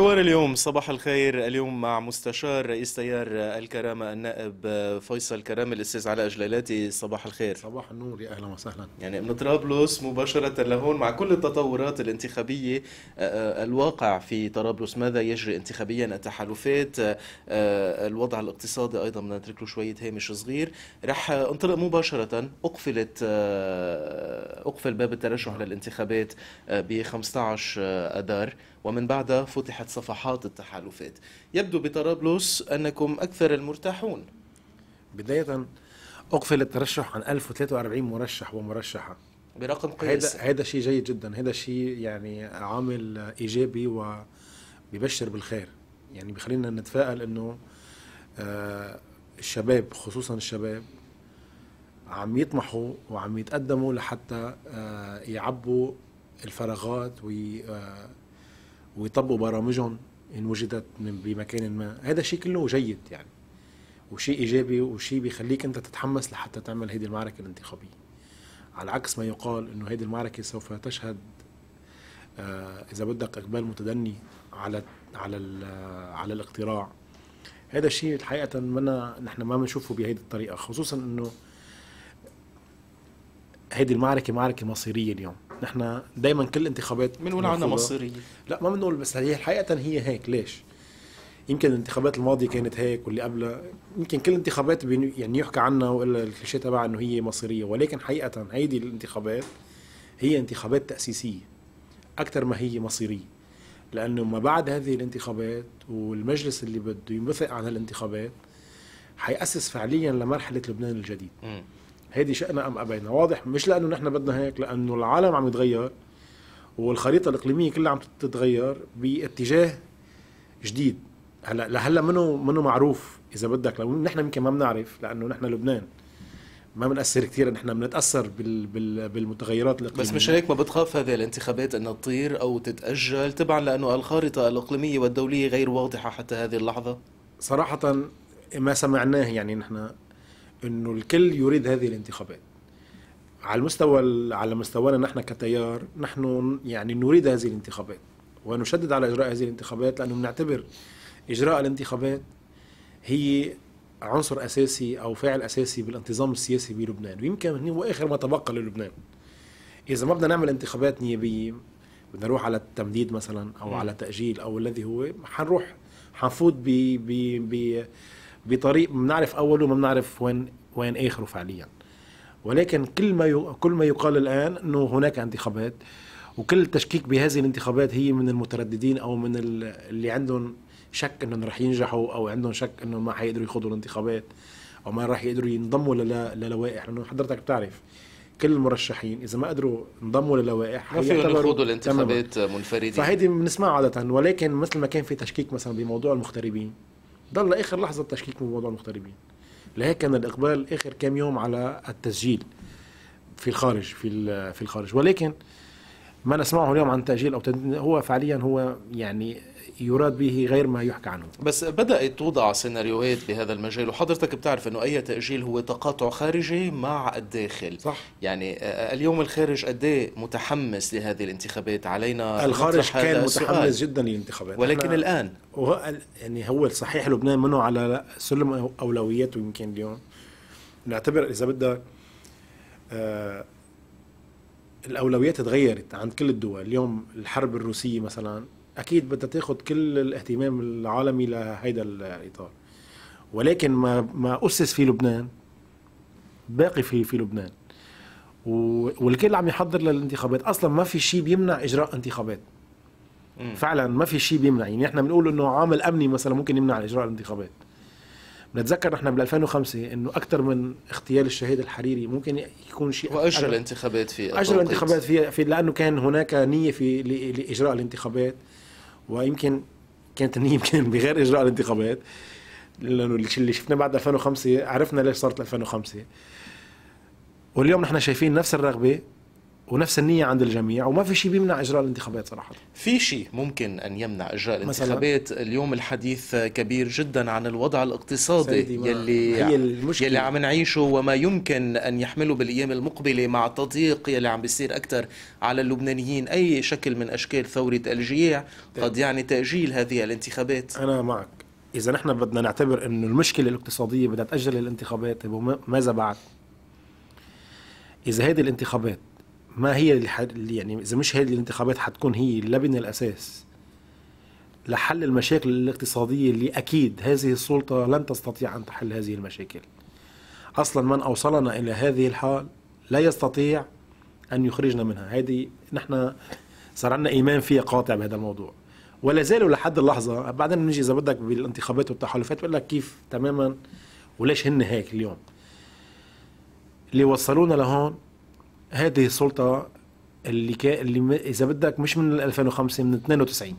حوار اليوم صباح الخير اليوم مع مستشار رئيس تيار الكرامة النائب فيصل كرامة الأستاذ علاء جلالاتي صباح الخير صباح النور يا أهلا وسهلا يعني من طرابلس مباشرة لهون مع كل التطورات الانتخابية آه، آه، الواقع في طرابلس ماذا يجري انتخابيا التحالفات آه، الوضع الاقتصادي أيضا بدنا نترك له شوية هامش صغير رح انطلق مباشرة أقفلت أقفل باب الترشح للانتخابات ب 15 أدار ومن بعدها فتحت صفحات التحالفات يبدو بطرابلس أنكم أكثر المرتاحون بداية أقفل الترشح عن 1043 مرشح ومرشحة برقم قياسي هذا هذا شيء جيد جدا هذا شيء يعني عامل إيجابي وبيبشر بالخير يعني بخلينا نتفائل أنه آه، الشباب خصوصا الشباب عم يطمحوا وعم يتقدموا لحتى آه، يعبوا الفراغات وي آه، ويطبقوا برامجهم ان وجدت بمكان ما هذا شيء كله جيد يعني وشيء ايجابي وشيء بيخليك انت تتحمس لحتى تعمل هذه المعركه الانتخابيه على عكس ما يقال انه هذه المعركه سوف تشهد آه اذا بدك اقبال متدني على على على الاقتراع هذا الشيء الحقيقه منا نحن ما بنشوفه بهذه الطريقه خصوصا انه هذه المعركه معركه مصيريه اليوم نحن دايما كل انتخابات بنقول عندنا مصيريه لا ما بنقول بس هي حقيقه هي هيك ليش؟ يمكن الانتخابات الماضيه كانت هيك واللي قبلها يمكن كل الانتخابات يعني يحكى عنها والا الكليشيه تبعها انه هي مصيريه ولكن حقيقه هيدي الانتخابات هي انتخابات تاسيسيه اكثر ما هي مصيريه لانه ما بعد هذه الانتخابات والمجلس اللي بده ينبثق عن هالانتخابات حيأسس فعليا لمرحله لبنان الجديد م. هيدي شأنا ام ابينا واضح مش لانه نحن بدنا هيك لانه العالم عم يتغير والخريطه الاقليميه كلها عم تتغير باتجاه جديد هلا لهلا منه منه معروف اذا بدك لو نحن يمكن ما بنعرف لانه نحن لبنان ما بنأثر كثير نحن بنتأثر بال بال بالمتغيرات الإقليمية بس مش هيك ما بتخاف هذه الانتخابات انها تطير أو تتأجل تبعا لأنه الخارطة الإقليمية والدولية غير واضحة حتى هذه اللحظة صراحة ما سمعناه يعني نحن انه الكل يريد هذه الانتخابات على المستوى على مستوانا نحن كتيار نحن يعني نريد هذه الانتخابات ونشدد على اجراء هذه الانتخابات لانه بنعتبر اجراء الانتخابات هي عنصر اساسي او فاعل اساسي بالانتظام السياسي بلبنان ويمكن هو اخر ما تبقى للبنان اذا ما بدنا نعمل انتخابات نيابيه بدنا نروح على التمديد مثلا او م. على تاجيل او الذي هو حنروح حنفوت ب ب ب بطريق ما بنعرف اوله وما بنعرف وين وين اخره فعليا ولكن كل ما كل ما يقال الان انه هناك انتخابات وكل التشكيك بهذه الانتخابات هي من المترددين او من اللي عندهم شك انهم رح ينجحوا او عندهم شك انه ما حيقدروا يخوضوا الانتخابات او ما راح يقدروا ينضموا للوائح لانه حضرتك بتعرف كل المرشحين اذا ما قدروا انضموا للوائح ما فيهم يخوضوا الانتخابات منفردين فهيدي بنسمعها عاده ولكن مثل ما كان في تشكيك مثلا بموضوع المغتربين ضل اخر لحظه تشكيك من موضوع المغتربين لهيك كان الاقبال اخر كام يوم على التسجيل في الخارج في في الخارج ولكن ما نسمعه اليوم عن تأجيل أو تدني هو فعليا هو يعني يراد به غير ما يحكى عنه بس بدأت توضع سيناريوهات بهذا المجال وحضرتك بتعرف أنه أي تأجيل هو تقاطع خارجي مع الداخل صح يعني آه، آه، اليوم الخارج قد إيه متحمس لهذه الانتخابات علينا الخارج كان متحمس سؤال. جدا للانتخابات ولكن الآن وهو يعني هو صحيح لبنان منه على سلم أولوياته يمكن اليوم نعتبر إذا بدك آه الاولويات تغيرت عند كل الدول اليوم الحرب الروسيه مثلا اكيد بدها تاخذ كل الاهتمام العالمي لهيدا الاطار ولكن ما ما اسس في لبنان باقي في في لبنان والكل عم يحضر للانتخابات اصلا ما في شيء بيمنع اجراء انتخابات فعلا ما في شيء بيمنع يعني احنا بنقول انه عامل امني مثلا ممكن يمنع اجراء الانتخابات بنتذكر نحن بال 2005 انه اكثر من اغتيال الشهيد الحريري ممكن يكون شيء واجرى الانتخابات في اجرى الانتخابات فيه في لانه كان هناك نيه في لاجراء الانتخابات ويمكن كانت النيه يمكن بغير اجراء الانتخابات لانه الشيء اللي شفناه بعد 2005 عرفنا ليش صارت 2005 واليوم نحن شايفين نفس الرغبه ونفس النية عند الجميع وما في شيء بيمنع إجراء الانتخابات صراحة في شيء ممكن أن يمنع إجراء الانتخابات اليوم الحديث كبير جدا عن الوضع الاقتصادي يلي, هي المشكلة. يلي عم نعيشه وما يمكن أن يحمله بالأيام المقبلة مع التضييق يلي عم بيصير أكثر على اللبنانيين أي شكل من أشكال ثورة الجياع قد يعني تأجيل هذه الانتخابات أنا معك إذا نحن بدنا نعتبر أنه المشكلة الاقتصادية بدها تأجل الانتخابات طيب ماذا بعد؟ إذا هذه الانتخابات ما هي اللي, يعني اذا مش هذه الانتخابات حتكون هي لبن الاساس لحل المشاكل الاقتصاديه اللي اكيد هذه السلطه لن تستطيع ان تحل هذه المشاكل. اصلا من اوصلنا الى هذه الحال لا يستطيع ان يخرجنا منها، هذه نحن صار عندنا ايمان فيها قاطع بهذا الموضوع. ولا زالوا لحد اللحظه بعدين بنجي اذا بدك بالانتخابات والتحالفات بقول لك كيف تماما وليش هن هيك اليوم. اللي وصلونا لهون هذه السلطه اللي كا اللي اذا بدك مش من 2005 من 92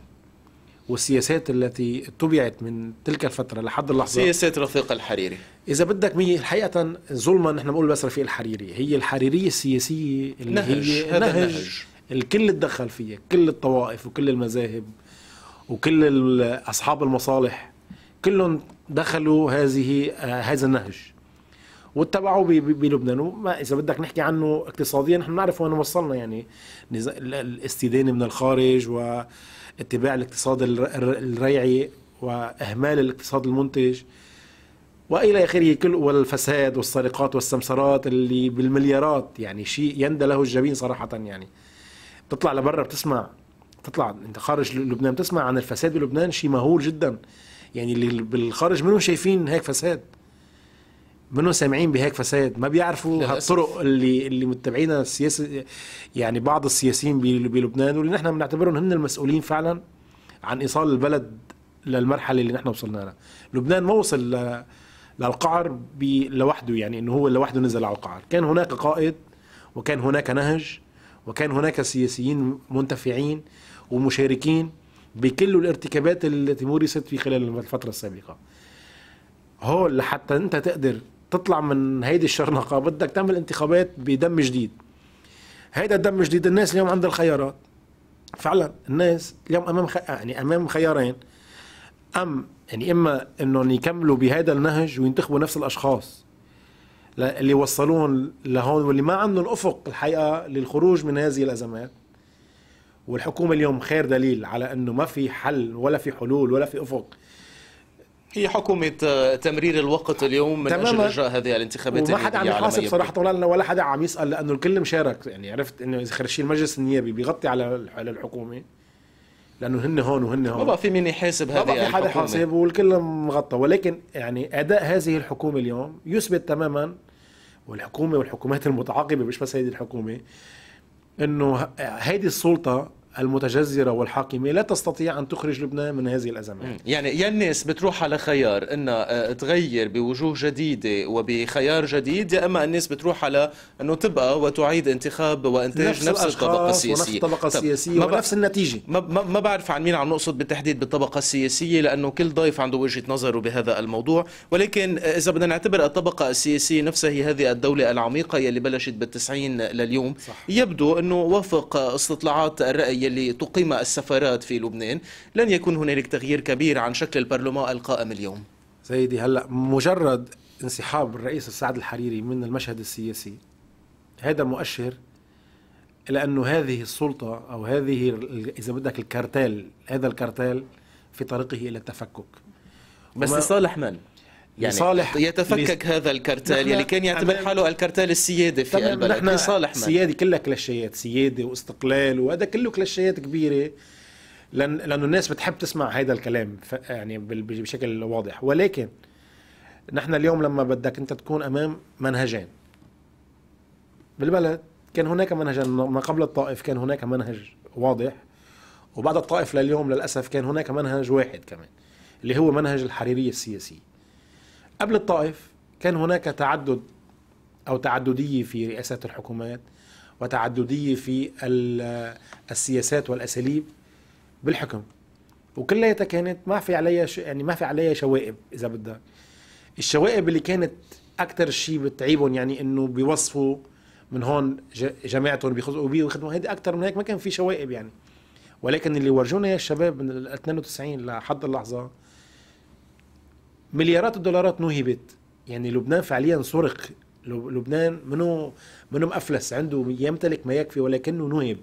والسياسات التي اتبعت من تلك الفترة لحد اللحظة سياسات رفيق الحريري إذا بدك مي حقيقة ظلما نحن بنقول بس رفيق الحريري هي الحريرية السياسية اللي نهج. هي نهج, نهج الكل تدخل فيها كل الطوائف وكل المذاهب وكل أصحاب المصالح كلهم دخلوا هذه آه، هذا النهج واتبعوا بلبنان وما اذا بدك نحكي عنه اقتصاديا نحن بنعرف وين وصلنا يعني الاستدانه من الخارج واتباع الاقتصاد الريعي واهمال الاقتصاد المنتج والى اخره كل والفساد والسرقات والسمسرات اللي بالمليارات يعني شيء يندى له الجبين صراحه يعني تطلع لبرا بتسمع تطلع انت خارج لبنان بتسمع عن الفساد بلبنان شيء مهول جدا يعني اللي بالخارج منهم شايفين هيك فساد منو سامعين بهيك فساد ما بيعرفوا الطرق اللي اللي متبعينها السياسه يعني بعض السياسيين بلبنان واللي نحن بنعتبرهم هم المسؤولين فعلا عن ايصال البلد للمرحله اللي نحن وصلنا لها لبنان ما وصل ل... للقعر ب... لوحده يعني انه هو لوحده نزل على القعر كان هناك قائد وكان هناك نهج وكان هناك سياسيين منتفعين ومشاركين بكل الارتكابات التي مورست في خلال الفتره السابقه هول لحتى انت تقدر تطلع من هيدي الشرنقه بدك تعمل انتخابات بدم جديد هيدا الدم جديد الناس اليوم عندها الخيارات فعلا الناس اليوم امام خ... يعني امام خيارين ام يعني اما انهم يكملوا بهذا النهج وينتخبوا نفس الاشخاص اللي وصلون لهون واللي ما عندهم افق الحقيقه للخروج من هذه الازمات والحكومه اليوم خير دليل على انه ما في حل ولا في حلول ولا في افق هي حكومة آه، تمرير الوقت اليوم من أجل إجراء هذه الانتخابات وما حدا عم يحاسب صراحة ولا ولا حدا عم يسأل لأنه الكل مشارك يعني عرفت إنه إذا خرشين المجلس النيابي بيغطي على على الحكومة لأنه هن هون وهن هون ما بقى في مين يحاسب هذه الحكومة ما في حدا حاسب والكل مغطى ولكن يعني أداء هذه الحكومة اليوم يثبت تماما والحكومة والحكومات المتعاقبة مش بس هذه الحكومة إنه هذه السلطة المتجذرة والحاكمة لا تستطيع أن تخرج لبنان من هذه الأزمات يعني يا الناس بتروح على خيار أنها آه، تغير بوجوه جديدة وبخيار جديد يا أما الناس بتروح على أنه تبقى وتعيد انتخاب وإنتاج نفس, نفس الطبقة السياسية ونفس الطبقة السياسية ونفس, النتيجة ما, ب... ما بعرف عن مين عم نقصد بالتحديد بالطبقة السياسية لأنه كل ضيف عنده وجهة نظره بهذا الموضوع ولكن آه، إذا بدنا نعتبر الطبقة السياسية نفسها هي هذه الدولة العميقة يلي بلشت بالتسعين لليوم صح. يبدو أنه وفق استطلاعات الرأي يلي تقيم السفارات في لبنان لن يكون هنالك تغيير كبير عن شكل البرلمان القائم اليوم سيدي هلا مجرد انسحاب الرئيس السعد الحريري من المشهد السياسي هذا مؤشر الى انه هذه السلطه او هذه اذا بدك الكارتيل هذا الكارتيل في طريقه الى التفكك بس لصالح من؟ يعني لصالح يتفكك هذا الكرتال يلي يعني كان يعتبر حاله الكرتال السيادي في البلد نحن لصالح سيادي كلها كلاشيات سيادي واستقلال وهذا كله كلاشيات كبيره لأن لانه الناس بتحب تسمع هذا الكلام يعني بشكل واضح ولكن نحن اليوم لما بدك انت تكون امام منهجين بالبلد كان هناك منهج ما قبل الطائف كان هناك منهج واضح وبعد الطائف لليوم للاسف كان هناك منهج واحد كمان اللي هو منهج الحريريه السياسيه قبل الطائف كان هناك تعدد أو تعددية في رئاسات الحكومات وتعددية في السياسات والأساليب بالحكم وكلياتها كانت ما في عليها ش... يعني ما في عليها شوائب إذا بدك الشوائب اللي كانت أكثر شيء بتعيبهم يعني إنه بيوصفوا من هون جماعتهم بيخزقوا بيه ويخدموا هيدي أكثر من هيك ما كان في شوائب يعني ولكن اللي ورجونا يا الشباب من 92 لحد اللحظة مليارات الدولارات نهبت يعني لبنان فعليا سرق لبنان منو منو مفلس عنده يمتلك ما يكفي ولكنه نهب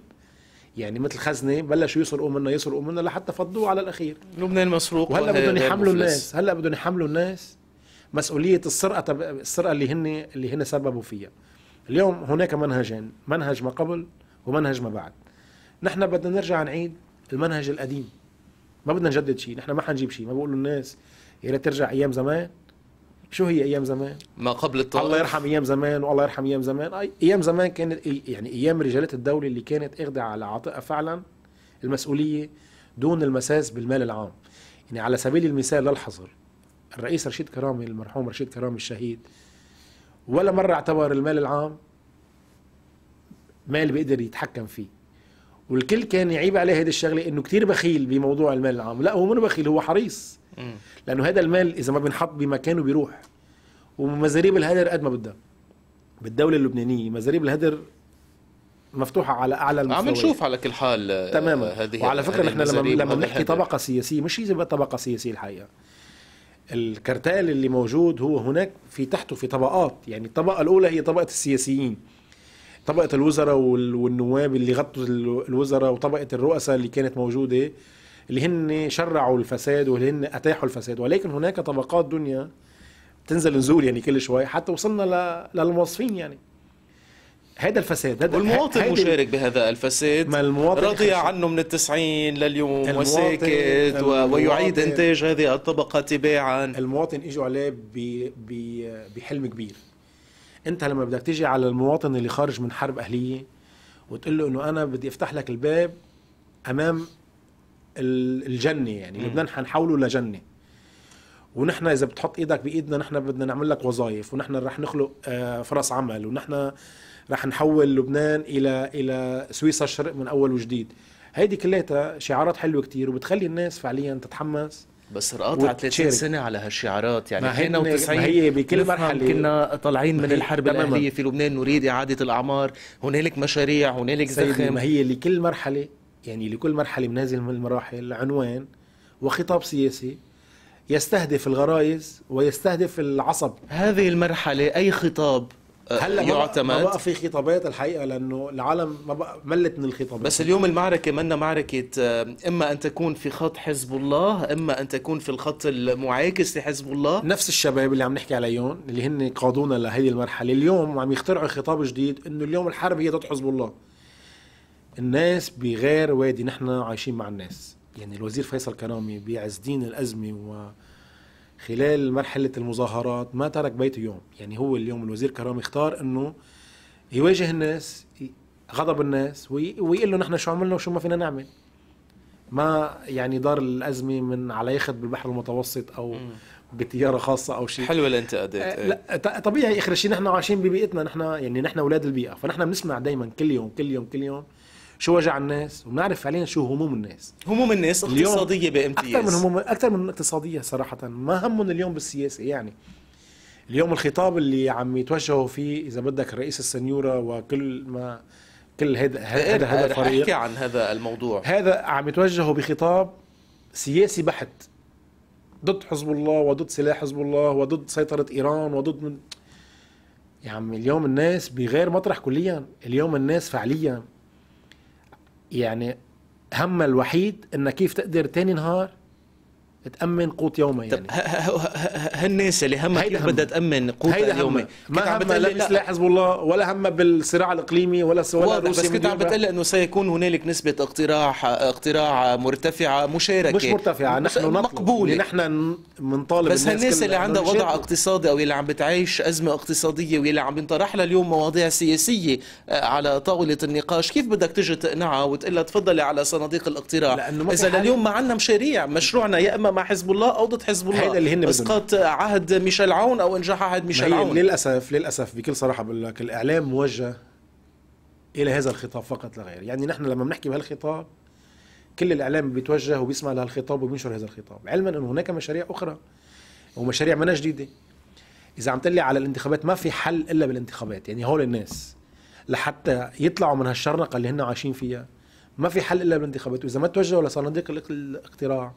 يعني مثل خزنه بلشوا يسرقوا منا يسرقوا منا لحتى فضوه على الاخير لبنان مسروق وهلا بدهم يحملوا الناس هلا بدهم يحملوا الناس مسؤوليه السرقه تب... السرقه اللي هن اللي هن سببوا فيها اليوم هناك منهجين منهج ما قبل ومنهج ما بعد نحن بدنا نرجع نعيد المنهج القديم ما بدنا نجدد شيء نحن ما حنجيب شيء ما بقولوا الناس يا ريت ترجع ايام زمان شو هي ايام زمان؟ ما قبل الطائف الله يرحم ايام زمان والله يرحم ايام زمان، ايام زمان كانت يعني ايام رجالات الدوله اللي كانت اخذه على عاتقها فعلا المسؤوليه دون المساس بالمال العام. يعني على سبيل المثال للحظر الرئيس رشيد كرامي المرحوم رشيد كرامي الشهيد ولا مره اعتبر المال العام مال بيقدر يتحكم فيه والكل كان يعيب عليه هذه الشغله انه كثير بخيل بموضوع المال العام لا هو مو بخيل هو حريص لانه هذا المال اذا ما بنحط بمكانه بيروح ومزاريب الهدر قد ما بدها بالدوله اللبنانيه مزاريب الهدر مفتوحه على اعلى المستوى عم نشوف على كل حال آه، تماما هذه وعلى فكره نحن لما لما بنحكي طبقه سياسيه مش هي طبقه سياسيه الحقيقه الكرتال اللي موجود هو هناك في تحته في طبقات يعني الطبقه الاولى هي طبقه السياسيين طبقه الوزراء والنواب اللي غطوا الوزراء وطبقه الرؤساء اللي كانت موجوده اللي هن شرعوا الفساد واللي هن اتاحوا الفساد ولكن هناك طبقات دنيا تنزل نزول يعني كل شوي حتى وصلنا للموظفين يعني هذا الفساد هذا والمواطن مشارك بهذا الفساد ما المواطن رضي عنه من التسعين لليوم وساكت ويعيد انتاج هذه الطبقه تباعا المواطن اجوا عليه بحلم كبير انت لما بدك تيجي على المواطن اللي خارج من حرب اهليه وتقول له انه انا بدي افتح لك الباب امام الجنه يعني لبنان حنحوله لجنه ونحن اذا بتحط ايدك بايدنا نحن بدنا نعمل لك وظائف ونحن رح نخلق آه، فرص عمل ونحن رح نحول لبنان الى الى سويسرا الشرق من اول وجديد هيدي كلها شعارات حلوه كتير وبتخلي الناس فعليا تتحمس بس رقاطع 30 سنه على هالشعارات يعني 92 هي بكل مرحله كنا طالعين من الحرب الاهليه في لبنان نريد اعاده الاعمار هنالك مشاريع هنالك زخم ما هي لكل مرحله يعني لكل مرحله من هذه المراحل عنوان وخطاب سياسي يستهدف الغرائز ويستهدف العصب هذه المرحله اي خطاب آه، هلا يعتمد ما بقى في خطابات الحقيقه لانه العالم ما بقى ملت من الخطابات بس اليوم المعركه منا معركه آه، اما ان تكون في خط حزب الله اما ان تكون في الخط المعاكس لحزب الله نفس الشباب اللي عم نحكي عليهم اللي هن قادونا لهذه المرحله اليوم عم يخترعوا خطاب جديد انه اليوم الحرب هي ضد حزب الله الناس بغير وادي نحن عايشين مع الناس يعني الوزير فيصل كرامي بيعز دين الازمه و خلال مرحلة المظاهرات ما ترك بيته يوم يعني هو اليوم الوزير كرامي اختار أنه يواجه الناس غضب الناس ويقول له نحن شو عملنا وشو ما فينا نعمل ما يعني دار الأزمة من على يخت بالبحر المتوسط أو بطيارة خاصة أو شيء حلوة الانتقادات آه، لا طبيعي آخر شيء نحن عايشين ببيئتنا نحن يعني نحن أولاد البيئة فنحن بنسمع دايما كل يوم كل يوم كل يوم شو وجع الناس وبنعرف فعليا شو هموم الناس هموم الناس اقتصاديه بامتياز اكثر من هموم اكثر من اقتصاديه صراحه ما همهم اليوم بالسياسه يعني اليوم الخطاب اللي عم يتوجهوا فيه اذا بدك الرئيس السنيوره وكل ما كل هذا هذا إيه، هذا الفريق احكي عن هذا الموضوع هذا عم يتوجهوا بخطاب سياسي بحت ضد حزب الله وضد سلاح حزب الله وضد سيطره ايران وضد من يا عمي اليوم الناس بغير مطرح كليا اليوم الناس فعليا يعني هم الوحيد انك كيف تقدر تاني نهار تامن قوت يومي يعني هالناس اللي همها كيف بدها تامن قوت يومي ما همها لا بسلاح حزب الله ولا همها بالصراع الاقليمي ولا ولا روسيا بس كنت عم بتقول انه سيكون هنالك نسبه اقتراع اقتراع مرتفعه مشاركه مش مرتفعه نحن نطلب مقبوله نحن بنطالب بس هالناس اللي عندها وضع اقتصادي او اللي عم بتعيش ازمه اقتصاديه واللي عم بينطرح لها اليوم مواضيع سياسيه آه، على طاوله النقاش كيف بدك تجي تقنعها وتقول لها تفضلي على صناديق الاقتراع اذا لليوم ما عندنا مشاريع مشروعنا يا اما مع حزب الله او ضد حزب الله هيدا اللي هن اسقاط عهد ميشيل عون او انجاح عهد ميشيل عون للاسف للاسف بكل صراحه بقول لك الاعلام موجه الى هذا الخطاب فقط لا غير يعني نحن لما بنحكي بهالخطاب كل الاعلام بيتوجه وبيسمع لهالخطاب وبينشر هذا الخطاب علما انه هناك مشاريع اخرى ومشاريع منا جديده اذا عم تقلي على الانتخابات ما في حل الا بالانتخابات يعني هول الناس لحتى يطلعوا من هالشرنقه اللي هن عايشين فيها ما في حل الا بالانتخابات واذا ما توجهوا لصناديق الاقتراع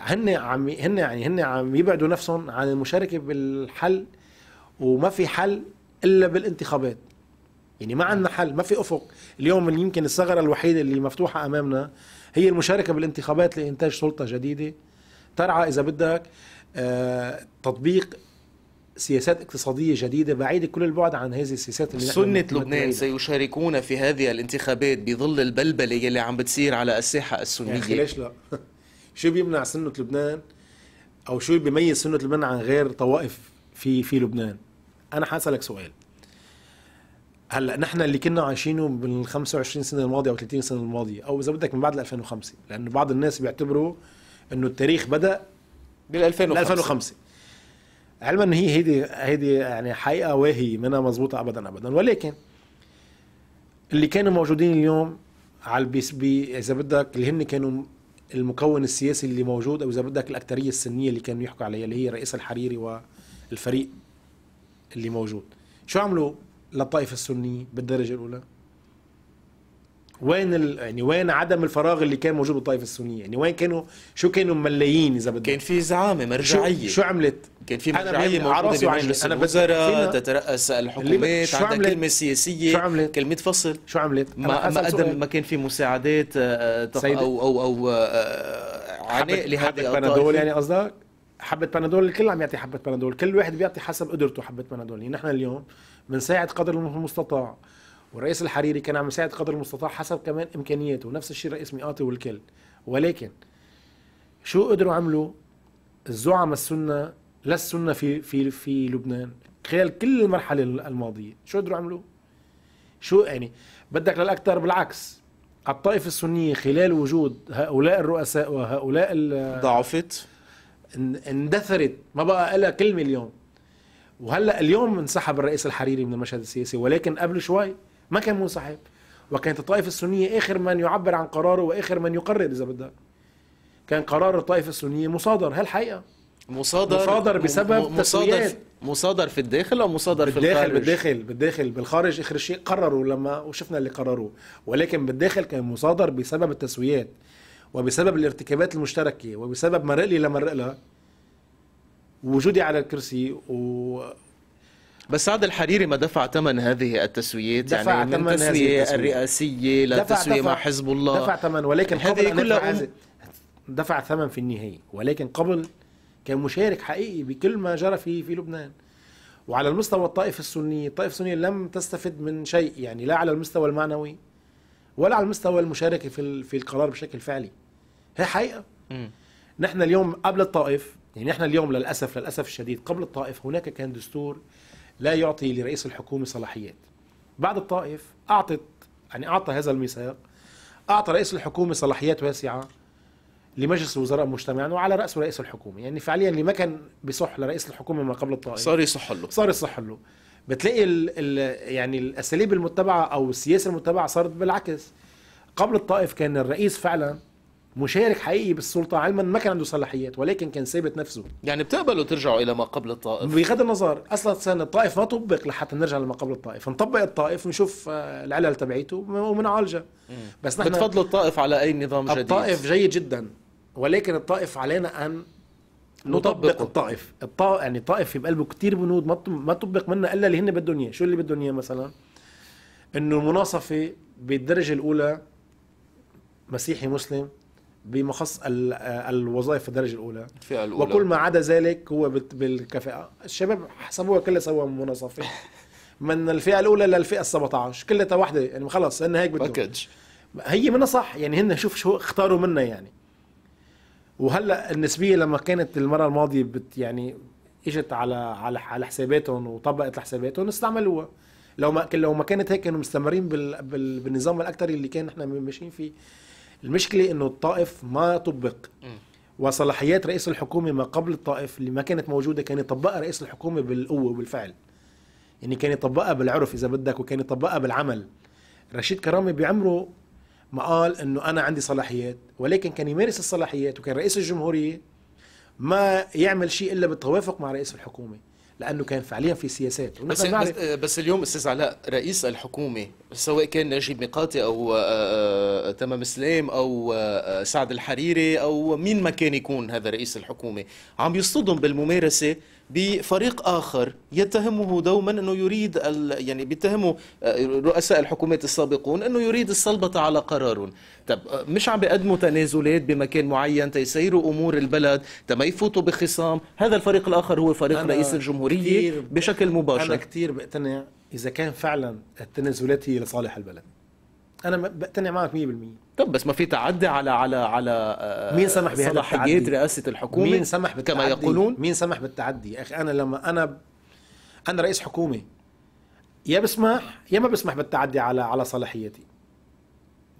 هن عم هن يعني هن عم يبعدوا نفسهم عن المشاركه بالحل وما في حل الا بالانتخابات يعني ما عندنا حل ما في افق اليوم يمكن الثغره الوحيده اللي مفتوحه امامنا هي المشاركه بالانتخابات لانتاج سلطه جديده ترعى اذا بدك آه، تطبيق سياسات اقتصادية جديدة بعيدة كل البعد عن هذه السياسات اللي سنة لبنان سيشاركون في هذه الانتخابات بظل البلبلة اللي عم بتصير على الساحة السنية يعني ليش لا شو بيمنع سنة لبنان او شو بيميز سنة لبنان عن غير طوائف في في لبنان انا حاسألك سؤال هلا نحن اللي كنا عايشينه من 25 سنه الماضيه او 30 سنه الماضيه او اذا بدك من بعد 2005 لانه بعض الناس بيعتبروا انه التاريخ بدا بال 2005 2005 علما انه هي هيدي هيدي يعني حقيقه واهيه منها مضبوطه ابدا ابدا ولكن اللي كانوا موجودين اليوم على البي اذا بدك اللي هن كانوا المكون السياسي اللي موجود او اذا بدك الاكثريه السنيه اللي كانوا يحكوا عليها اللي هي رئيس الحريري والفريق اللي موجود شو عملوا للطائفه السنيه بالدرجه الاولى وين ال... يعني وين عدم الفراغ اللي كان موجود بالطائفه السنيه يعني وين كانوا شو كانوا ملايين اذا بدك كان في زعامه مرجعيه شو, شو عملت كان في مرجعيه موجوده بمجلس الوزراء تترأس الحكومات شو عندها كلمه سياسيه شو عملت؟ كلمه فصل شو عملت ما, ما قدم ما كان في مساعدات آه، آه، تق... او او او آه، عناء لهذه الطائفه يعني قصدك حبة بنادول الكل عم يعطي حبة بنادول كل واحد بيعطي حسب قدرته حبة بنادول يعني نحن اليوم بنساعد قدر المستطاع والرئيس الحريري كان عم يساعد قدر المستطاع حسب كمان امكانياته نفس الشيء الرئيس مئاتي والكل ولكن شو قدروا عملوا الزعم السنه لا السنه في في في لبنان خلال كل المرحله الماضيه شو قدروا عملوا شو يعني بدك للاكثر بالعكس الطائفة السنية خلال وجود هؤلاء الرؤساء وهؤلاء ضعفت اندثرت ما بقى لها كلمة اليوم وهلا اليوم انسحب الرئيس الحريري من المشهد السياسي ولكن قبل شوي ما كان منسحب وكانت الطائفة السنية آخر من يعبر عن قراره وآخر من يقرر إذا بدأ كان قرار الطائفة السنية مصادر هل حقيقة مصادر مصادر بسبب مصادر مصادر في الداخل او مصادر في الخارج بالداخل بالداخل بالداخل بالخارج اخر شيء قرروا لما وشفنا اللي قرروه ولكن بالداخل كان مصادر بسبب التسويات وبسبب الارتكابات المشتركه وبسبب مرق لي لمرق لها وجودي على الكرسي و... بس سعد الحريري ما دفع ثمن هذه التسويات دفع يعني من التسوية الرئاسية للتسوية مع حزب الله دفع ثمن ولكن قبل أن كلها أم... دفع ثمن في النهاية ولكن قبل كان مشارك حقيقي بكل ما جرى في في لبنان وعلى المستوى الطائفة السنية الطائفة السنية لم تستفد من شيء يعني لا على المستوى المعنوي ولا على المستوى المشاركة في في القرار بشكل فعلي هي حقيقة نحن اليوم قبل الطائف يعني نحن اليوم للأسف للأسف الشديد قبل الطائف هناك كان دستور لا يعطي لرئيس الحكومة صلاحيات بعد الطائف أعطت يعني أعطى هذا الميثاق أعطى رئيس الحكومة صلاحيات واسعة لمجلس الوزراء مجتمعا وعلى رأسه رئيس الحكومة يعني فعليا اللي ما كان بصح لرئيس الحكومة ما قبل الطائف صار يصح له صار يصح له بتلاقي الـ الـ يعني الأساليب المتبعة أو السياسة المتبعة صارت بالعكس قبل الطائف كان الرئيس فعلا مشارك حقيقي بالسلطه علما ما كان عنده صلاحيات ولكن كان ثابت نفسه يعني بتقبلوا ترجعوا الى ما قبل الطائف بغض النظر اصلا سنه الطائف ما طبق لحتى نرجع لما قبل الطائف نطبق الطائف نشوف آه، العلل تبعيته ومنعالجه بس نحن بتفضلوا الطائف على اي نظام جديد الطائف جيد جدا ولكن الطائف علينا ان نطبق, الطائف الطائف يعني الطائف في بقلبه كتير بنود ما طبق منا الا اللي هن بدهم اياه شو اللي بدهم اياه مثلا انه المناصفه بالدرجه الاولى مسيحي مسلم بمخص آه، الوظائف في الدرجه الاولى الفئه الاولى وكل ما عدا ذلك هو بالكفاءه الشباب حسبوها كلها سوا مناصفين من الفئه الاولى للفئه ال 17 كلها واحده يعني خلص هن هيك بدهم باكج هي منا صح يعني هن شوف شو اختاروا منا يعني وهلا النسبيه لما كانت المره الماضيه بت يعني اجت على على على حساباتهم وطبقت لحساباتهم استعملوها لو ما لو ما كانت هيك كانوا مستمرين بال بال بالنظام الاكثر اللي كان احنا ماشيين فيه المشكله انه الطائف ما طبق وصلاحيات رئيس الحكومه ما قبل الطائف اللي ما كانت موجوده كان يطبقها رئيس الحكومه بالقوه وبالفعل يعني كان يطبقها بالعرف اذا بدك وكان يطبقها بالعمل رشيد كرامي بعمره ما قال انه انا عندي صلاحيات ولكن كان يمارس الصلاحيات وكان رئيس الجمهوريه ما يعمل شيء الا بالتوافق مع رئيس الحكومه لانه كان فعليا في سياسات بس, بس, بس اليوم استاذ علاء رئيس الحكومه سواء كان نجيب ميقاتي او آه، آه، تمام سليم او آه، سعد الحريري او مين ما كان يكون هذا رئيس الحكومه عم يصطدم بالممارسه بفريق اخر يتهمه دوما انه يريد ال... يعني بيتهموا آه، رؤساء الحكومات السابقون انه يريد السلطه على قرار طب آه، مش عم بيقدموا تنازلات بمكان معين تيسيروا امور البلد تما يفوتوا بخصام هذا الفريق الاخر هو فريق رئيس الجمهوريه بشكل مباشر انا كثير بقتنع اذا كان فعلا التنازلات هي لصالح البلد انا بقتنع معك 100% طب بس ما في تعدي على على على آه، مين سمح بهذا صلاحيات رئاسه الحكومه مين سمح بالتعدي كما يقولون مين سمح بالتعدي يا اخي انا لما انا انا رئيس حكومه يا بسمح يا ما بسمح بالتعدي على على صلاحيتي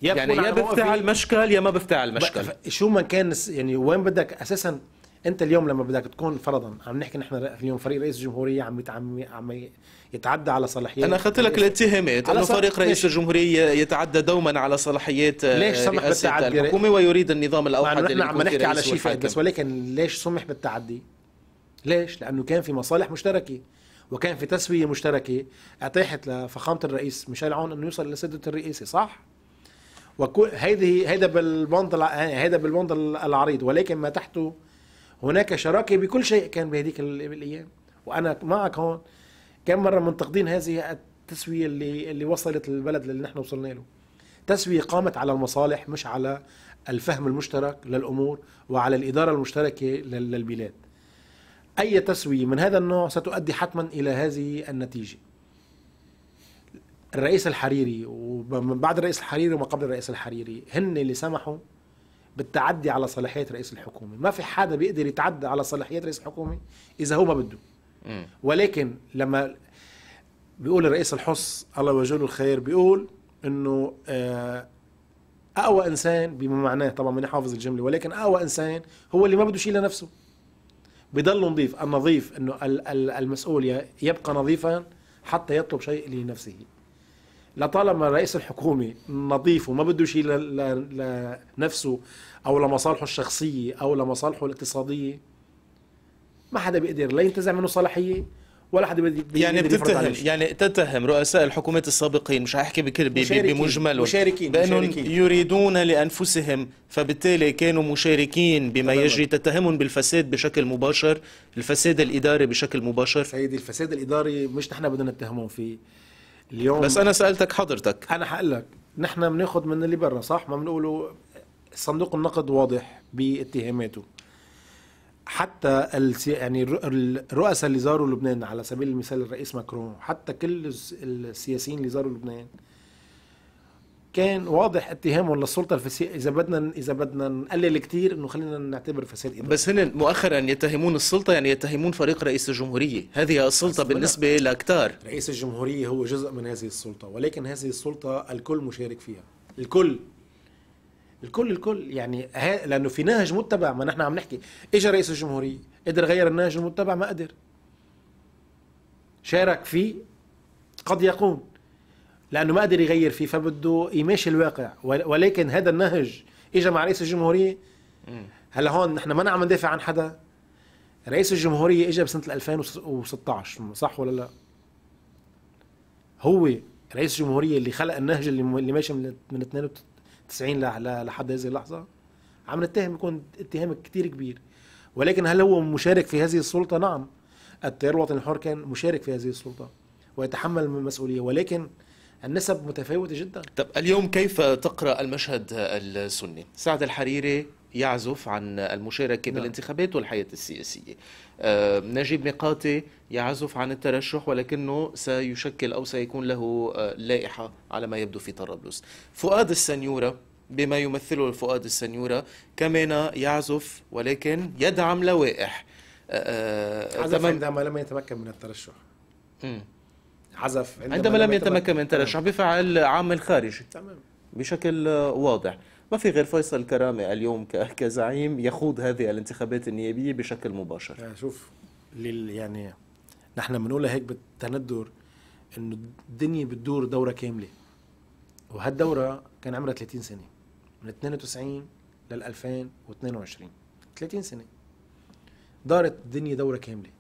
يا يعني يا بفتعل مشكل يا ما بفتعل مشكل شو ما كان يعني وين بدك اساسا انت اليوم لما بدك تكون فرضا عم نحكي نحن اليوم فريق رئيس الجمهوريه عم يتعم عم يتعدى على صلاحيات انا اخذت لك الاتهامات انه فريق رئيس الجمهوريه يتعدى دوما على صلاحيات آه، ليش سمح بالتعدي الحكومه ويريد النظام الاوحد نحن عم نحكي على شيء بس ولكن ليش سمح بالتعدي؟ ليش؟ لانه كان في مصالح مشتركه وكان في تسويه مشتركه اتاحت لفخامه الرئيس ميشيل عون انه يوصل لسده الرئاسه صح؟ وكل هيدي هيدا بالبوند هيدا بالبوند العريض ولكن ما تحته هناك شراكه بكل شيء كان بهذيك الايام وانا معك هون كم مره منتقدين هذه التسويه اللي اللي وصلت للبلد اللي نحن وصلنا له تسويه قامت على المصالح مش على الفهم المشترك للامور وعلى الاداره المشتركه للبلاد اي تسويه من هذا النوع ستؤدي حتما الى هذه النتيجه الرئيس الحريري ومن بعد الرئيس الحريري وما قبل الرئيس الحريري هن اللي سمحوا بالتعدي على صلاحيات رئيس الحكومه ما في حدا بيقدر يتعدى على صلاحيات رئيس الحكومه اذا هو ما بده ولكن لما بيقول الرئيس الحص الله يوجه له الخير بيقول انه آه، اقوى انسان بما معناه طبعا من حافظ الجمله ولكن اقوى انسان هو اللي ما بده شيء لنفسه بضل نظيف النظيف انه المسؤول يبقى نظيفا حتى يطلب شيء لنفسه لطالما الرئيس الحكومي نظيف وما بده شيء لنفسه او لمصالحه الشخصيه او لمصالحه الاقتصاديه ما حدا بيقدر لا ينتزع منه صلاحيه ولا حدا بيقدر يعني بتتهم يعني تتهم رؤساء الحكومات السابقين مش هحكي بكل بمجمل مشاركين بانهم مشاركين. يريدون لانفسهم فبالتالي كانوا مشاركين بما طبعا. يجري تتهمهم بالفساد بشكل مباشر الفساد الاداري بشكل مباشر سيدي الفساد الاداري مش نحن بدنا نتهمهم فيه اليوم بس انا سالتك حضرتك انا هقول لك نحن بناخذ من اللي برا صح ما بنقوله صندوق النقد واضح باتهاماته حتى يعني الرؤساء اللي زاروا لبنان على سبيل المثال الرئيس ماكرون حتى كل السياسيين اللي زاروا لبنان كان واضح اتهامهم للسلطه الفاسده اذا بدنا اذا بدنا نقلل كثير انه خلينا نعتبر فساد إدارة. بس هن مؤخرا يتهمون السلطه يعني يتهمون فريق رئيس الجمهوريه هذه السلطه بالنسبه لاكتار رئيس الجمهوريه هو جزء من هذه السلطه ولكن هذه السلطه الكل مشارك فيها الكل الكل الكل يعني ها لانه في نهج متبع ما نحن عم نحكي اجى رئيس الجمهوريه قدر غير النهج المتبع ما قدر شارك فيه قد يقوم لانه ما قدر يغير فيه فبده يماشي الواقع ولكن هذا النهج اجى مع رئيس الجمهوريه هلا هون نحن ما عم ندافع عن حدا رئيس الجمهوريه اجى بسنه 2016 صح ولا لا؟ هو رئيس الجمهوريه اللي خلق النهج اللي ماشي من 92 لحد هذه اللحظه عم نتهم يكون اتهام كثير كبير ولكن هل هو مشارك في هذه السلطه؟ نعم التيار الوطني الحر كان مشارك في هذه السلطه ويتحمل المسؤوليه ولكن النسب متفاوته جدا طب اليوم كيف تقرا المشهد السني سعد الحريري يعزف عن المشاركة نعم. بالانتخابات والحياة السياسية آه، نجيب ميقاتي يعزف عن الترشح ولكنه سيشكل أو سيكون له آه، لائحة على ما يبدو في طرابلس فؤاد السنيورة بما يمثله فؤاد السنيورة كمان يعزف ولكن يدعم لوائح عزف آه، عندما لم يتمكن من الترشح عزف عندما, عندما لم يتمكن من ترشح بفعل عامل خارجي تمام بشكل واضح ما في غير فيصل كرامي اليوم كزعيم يخوض هذه الانتخابات النيابية بشكل مباشر يعني شوف لل يعني نحن بنقولها هيك بالتندر انه الدنيا بتدور دورة كاملة وهالدورة كان عمرها 30 سنة من 92 لل 2022 30 سنة دارت الدنيا دورة كاملة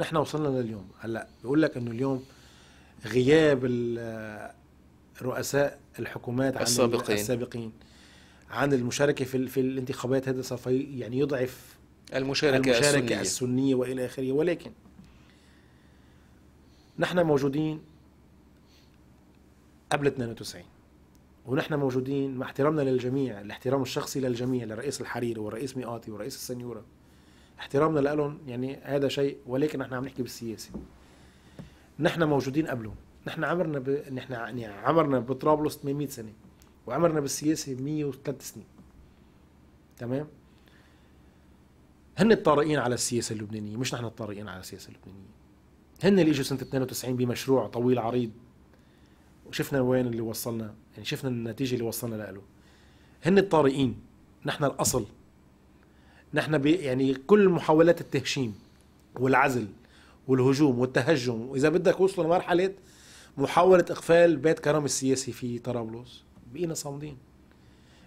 نحن وصلنا لليوم هلا بيقول لك انه اليوم غياب رؤساء الحكومات عن السابقين, السابقين عن المشاركه في في الانتخابات هذا سوف يعني يضعف المشاركه, المشاركة السنيه, السنية والى اخره ولكن نحن موجودين قبل 92 ونحن موجودين مع احترامنا للجميع الاحترام الشخصي للجميع لرئيس الحريري والرئيس مئاتي ورئيس السنيوره احترامنا لهم يعني هذا شيء ولكن احنا عم نحكي بالسياسه نحن موجودين قبلهم نحن عمرنا ب... نحن يعني عمرنا بطرابلس 800 سنه وعمرنا بالسياسه 103 سنين تمام هن الطارئين على السياسه اللبنانيه مش نحن الطارئين على السياسه اللبنانيه هن اللي اجوا سنه 92 بمشروع طويل عريض وشفنا وين اللي وصلنا يعني شفنا النتيجه اللي وصلنا له هن الطارئين نحن الاصل نحن يعني كل محاولات التهشيم والعزل والهجوم والتهجم واذا بدك وصلوا لمرحله محاوله اقفال بيت كرم السياسي في طرابلس بقينا صامدين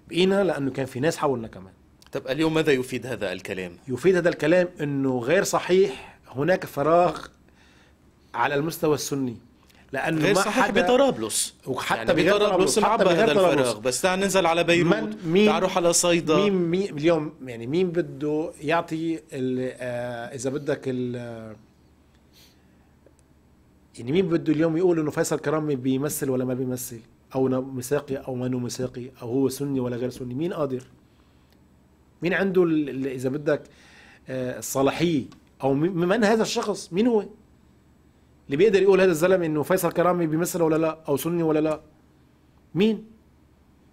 بقينا لانه كان في ناس حولنا كمان طب اليوم ماذا يفيد هذا الكلام يفيد هذا الكلام انه غير صحيح هناك فراغ على المستوى السني لانه غير صحيح حتى بطرابلس وحتى يعني بطرابلس العب هذا الفراغ بس تعال ننزل على بيروت من مين تعال نروح على صيدا مين, مين اليوم يعني مين بده يعطي آه اذا بدك ال آه، يعني مين بده اليوم يقول انه فيصل كرامي بيمثل ولا ما بيمثل او مساقي او ما مساقي او هو سني ولا غير سني مين قادر مين عنده اذا بدك آه، الصلاحيه او من هذا الشخص مين هو اللي بيقدر يقول هذا الزلمه انه فيصل كرامي بمصر ولا لا او سني ولا لا مين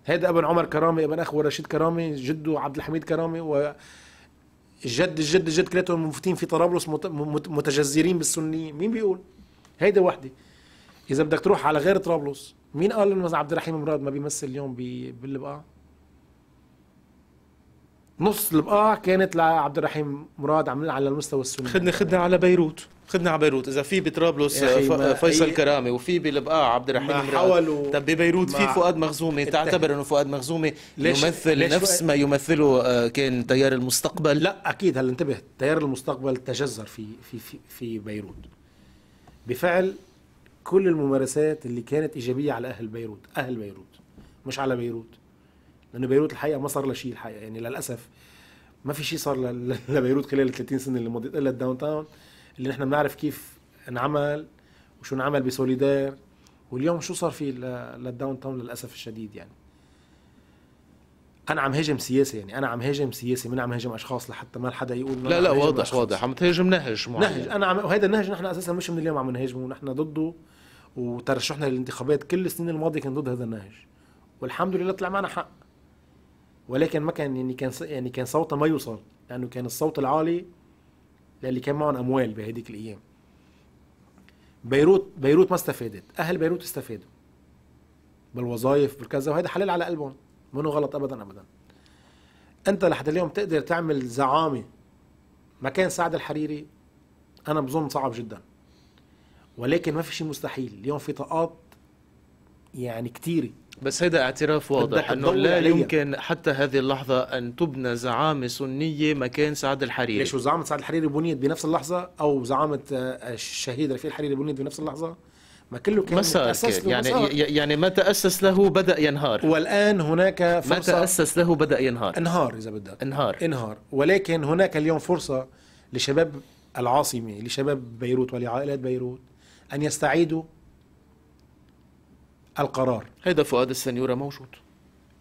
هذا ابن عمر كرامي ابن اخو رشيد كرامي جده عبد الحميد كرامي و الجد الجد الجد كلاتهم مفتين في طرابلس متجذرين بالسنية مين بيقول هيدا وحده اذا بدك تروح على غير طرابلس مين قال انه عبد الرحيم مراد ما بيمثل اليوم باللبقاء نص البقاع آه، كانت لعبد الرحيم مراد عملنا على المستوى السني خدنا خدنا على بيروت خدنا على بيروت اذا في بطرابلس فيصل كرامي وفي بالبقاع عبد الرحيم مراد طب ببيروت في فؤاد مخزومي تعتبر انه فؤاد مخزومي ليش يمثل ليش نفس ما يمثله آه، كان تيار المستقبل لا اكيد هل انتبه تيار المستقبل تجذر في في في, في بيروت بفعل كل الممارسات اللي كانت ايجابيه على اهل بيروت اهل بيروت مش على بيروت لانه بيروت الحقيقه ما صار لها شيء الحقيقه يعني للاسف ما في شيء صار لبيروت خلال ال 30 سنه اللي مضت الا الداون تاون اللي نحن بنعرف كيف انعمل وشو انعمل بسوليدير واليوم شو صار فيه للداون تاون للاسف الشديد يعني انا عم هاجم سياسه يعني انا عم هاجم سياسه من عم هاجم اشخاص لحتى ما حدا يقول لا لا واضح أشخاص. واضح عم تهاجم نهج معين نهج انا عم وهذا النهج نحن اساسا مش من اليوم عم نهاجمه ونحن ضده وترشحنا للانتخابات كل السنين الماضيه كان ضد هذا النهج والحمد لله طلع معنا حق ولكن ما كان يعني كان يعني كان صوته ما يوصل لانه كان الصوت العالي للي كان معهم اموال بهديك الايام بيروت بيروت ما استفادت اهل بيروت استفادوا بالوظائف بالكذا وهذا حلال على قلبهم منه غلط ابدا ابدا انت لحد اليوم تقدر تعمل زعامه مكان سعد الحريري انا بظن صعب جدا ولكن ما في شيء مستحيل اليوم في طاقات يعني كثيره بس هذا اعتراف واضح انه لا عليها. يمكن حتى هذه اللحظه ان تبنى زعامه سنيه مكان سعد الحريري ليش وزعامه سعد الحريري بنيت بنفس اللحظه او زعامه آه، الشهيد رفيق الحريري بنيت بنفس اللحظه ما كله كان مسار كان. يعني مسار. يعني ما تاسس له بدا ينهار والان هناك فرصه ما تاسس له بدا ينهار انهار اذا بدك انهار انهار ولكن هناك اليوم فرصه لشباب العاصمه لشباب بيروت ولعائلات بيروت ان يستعيدوا القرار هيدا فؤاد السنيوره موجود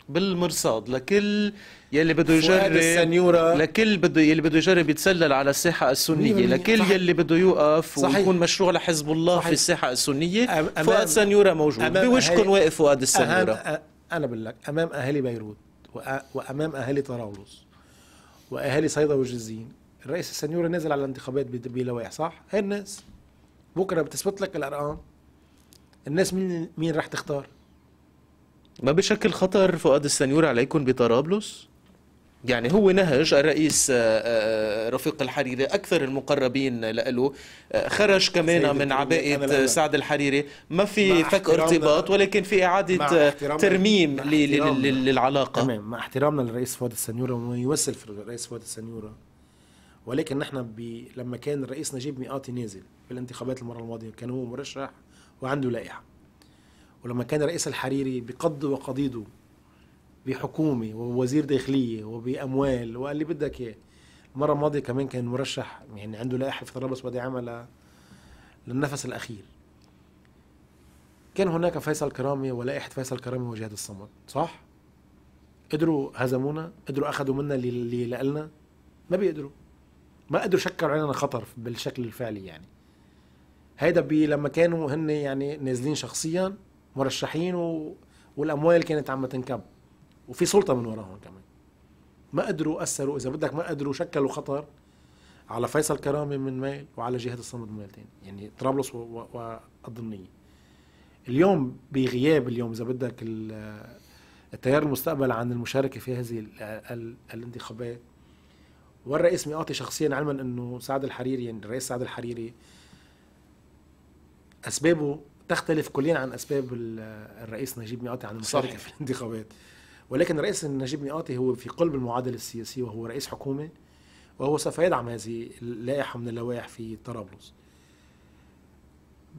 بالمرصاد لكل يلي بده يجرب السنيورة لكل بده يلي بده يجرب يتسلل على الساحه السنيه لكل صح. يلي بده يوقف صحيح. ويكون مشروع لحزب الله صحيح. في الساحه السنيه أم فؤاد سنيوره موجود بوشكم واقف فؤاد السنيوره انا بقول لك امام اهالي بيروت وامام اهالي طرابلس واهالي صيدا وجزين الرئيس السنيوره نازل على الانتخابات بلوائح صح؟ هي الناس بكره بتثبت لك الارقام الناس مين مين راح تختار؟ ما بشكل خطر فؤاد السنيور عليكم بطرابلس؟ يعني هو نهج الرئيس آه، آه، رفيق الحريري اكثر المقربين له آه، خرج كمان من عباءه سعد الحريري ما في فك ارتباط ولكن في اعاده ترميم للعلاقه تمام مع احترامنا للرئيس فؤاد السنيوره وما يوصل في الرئيس فؤاد السنيوره ولكن نحن ب... لما كان الرئيس نجيب مئاتي نازل في الانتخابات المره الماضيه كان هو مرشح وعنده لائحة ولما كان رئيس الحريري بقض وقضيده بحكومة ووزير داخلية وبأموال وقال لي بدك إيه المرة الماضية كمان كان مرشح يعني عنده لائحة في طرابلس بدي عمل للنفس الأخير كان هناك فيصل كرامي ولائحة فيصل كرامي وجهاد الصمد صح؟ قدروا هزمونا قدروا أخذوا منا اللي لقلنا؟ ما بيقدروا ما قدروا شكلوا علينا خطر بالشكل الفعلي يعني هيدا لما كانوا هن يعني نازلين شخصيا مرشحين و... والاموال كانت عم تنكب وفي سلطه من وراهم كمان ما قدروا اثروا اذا بدك ما قدروا شكلوا خطر على فيصل كرامه من ميل وعلى جهه الصمد من ميل تاني يعني طرابلس والضمنيه و... اليوم بغياب اليوم اذا بدك التيار المستقبل عن المشاركه في هذه ال... ال... الانتخابات والرئيس مئاتي شخصيا علما انه سعد الحريري يعني الرئيس سعد الحريري اسبابه تختلف كليا عن اسباب الرئيس نجيب ميقاتي عن المشاركه صحيح. في الانتخابات ولكن الرئيس نجيب ميقاتي هو في قلب المعادله السياسيه وهو رئيس حكومه وهو سوف يدعم هذه اللائحه من اللوائح في طرابلس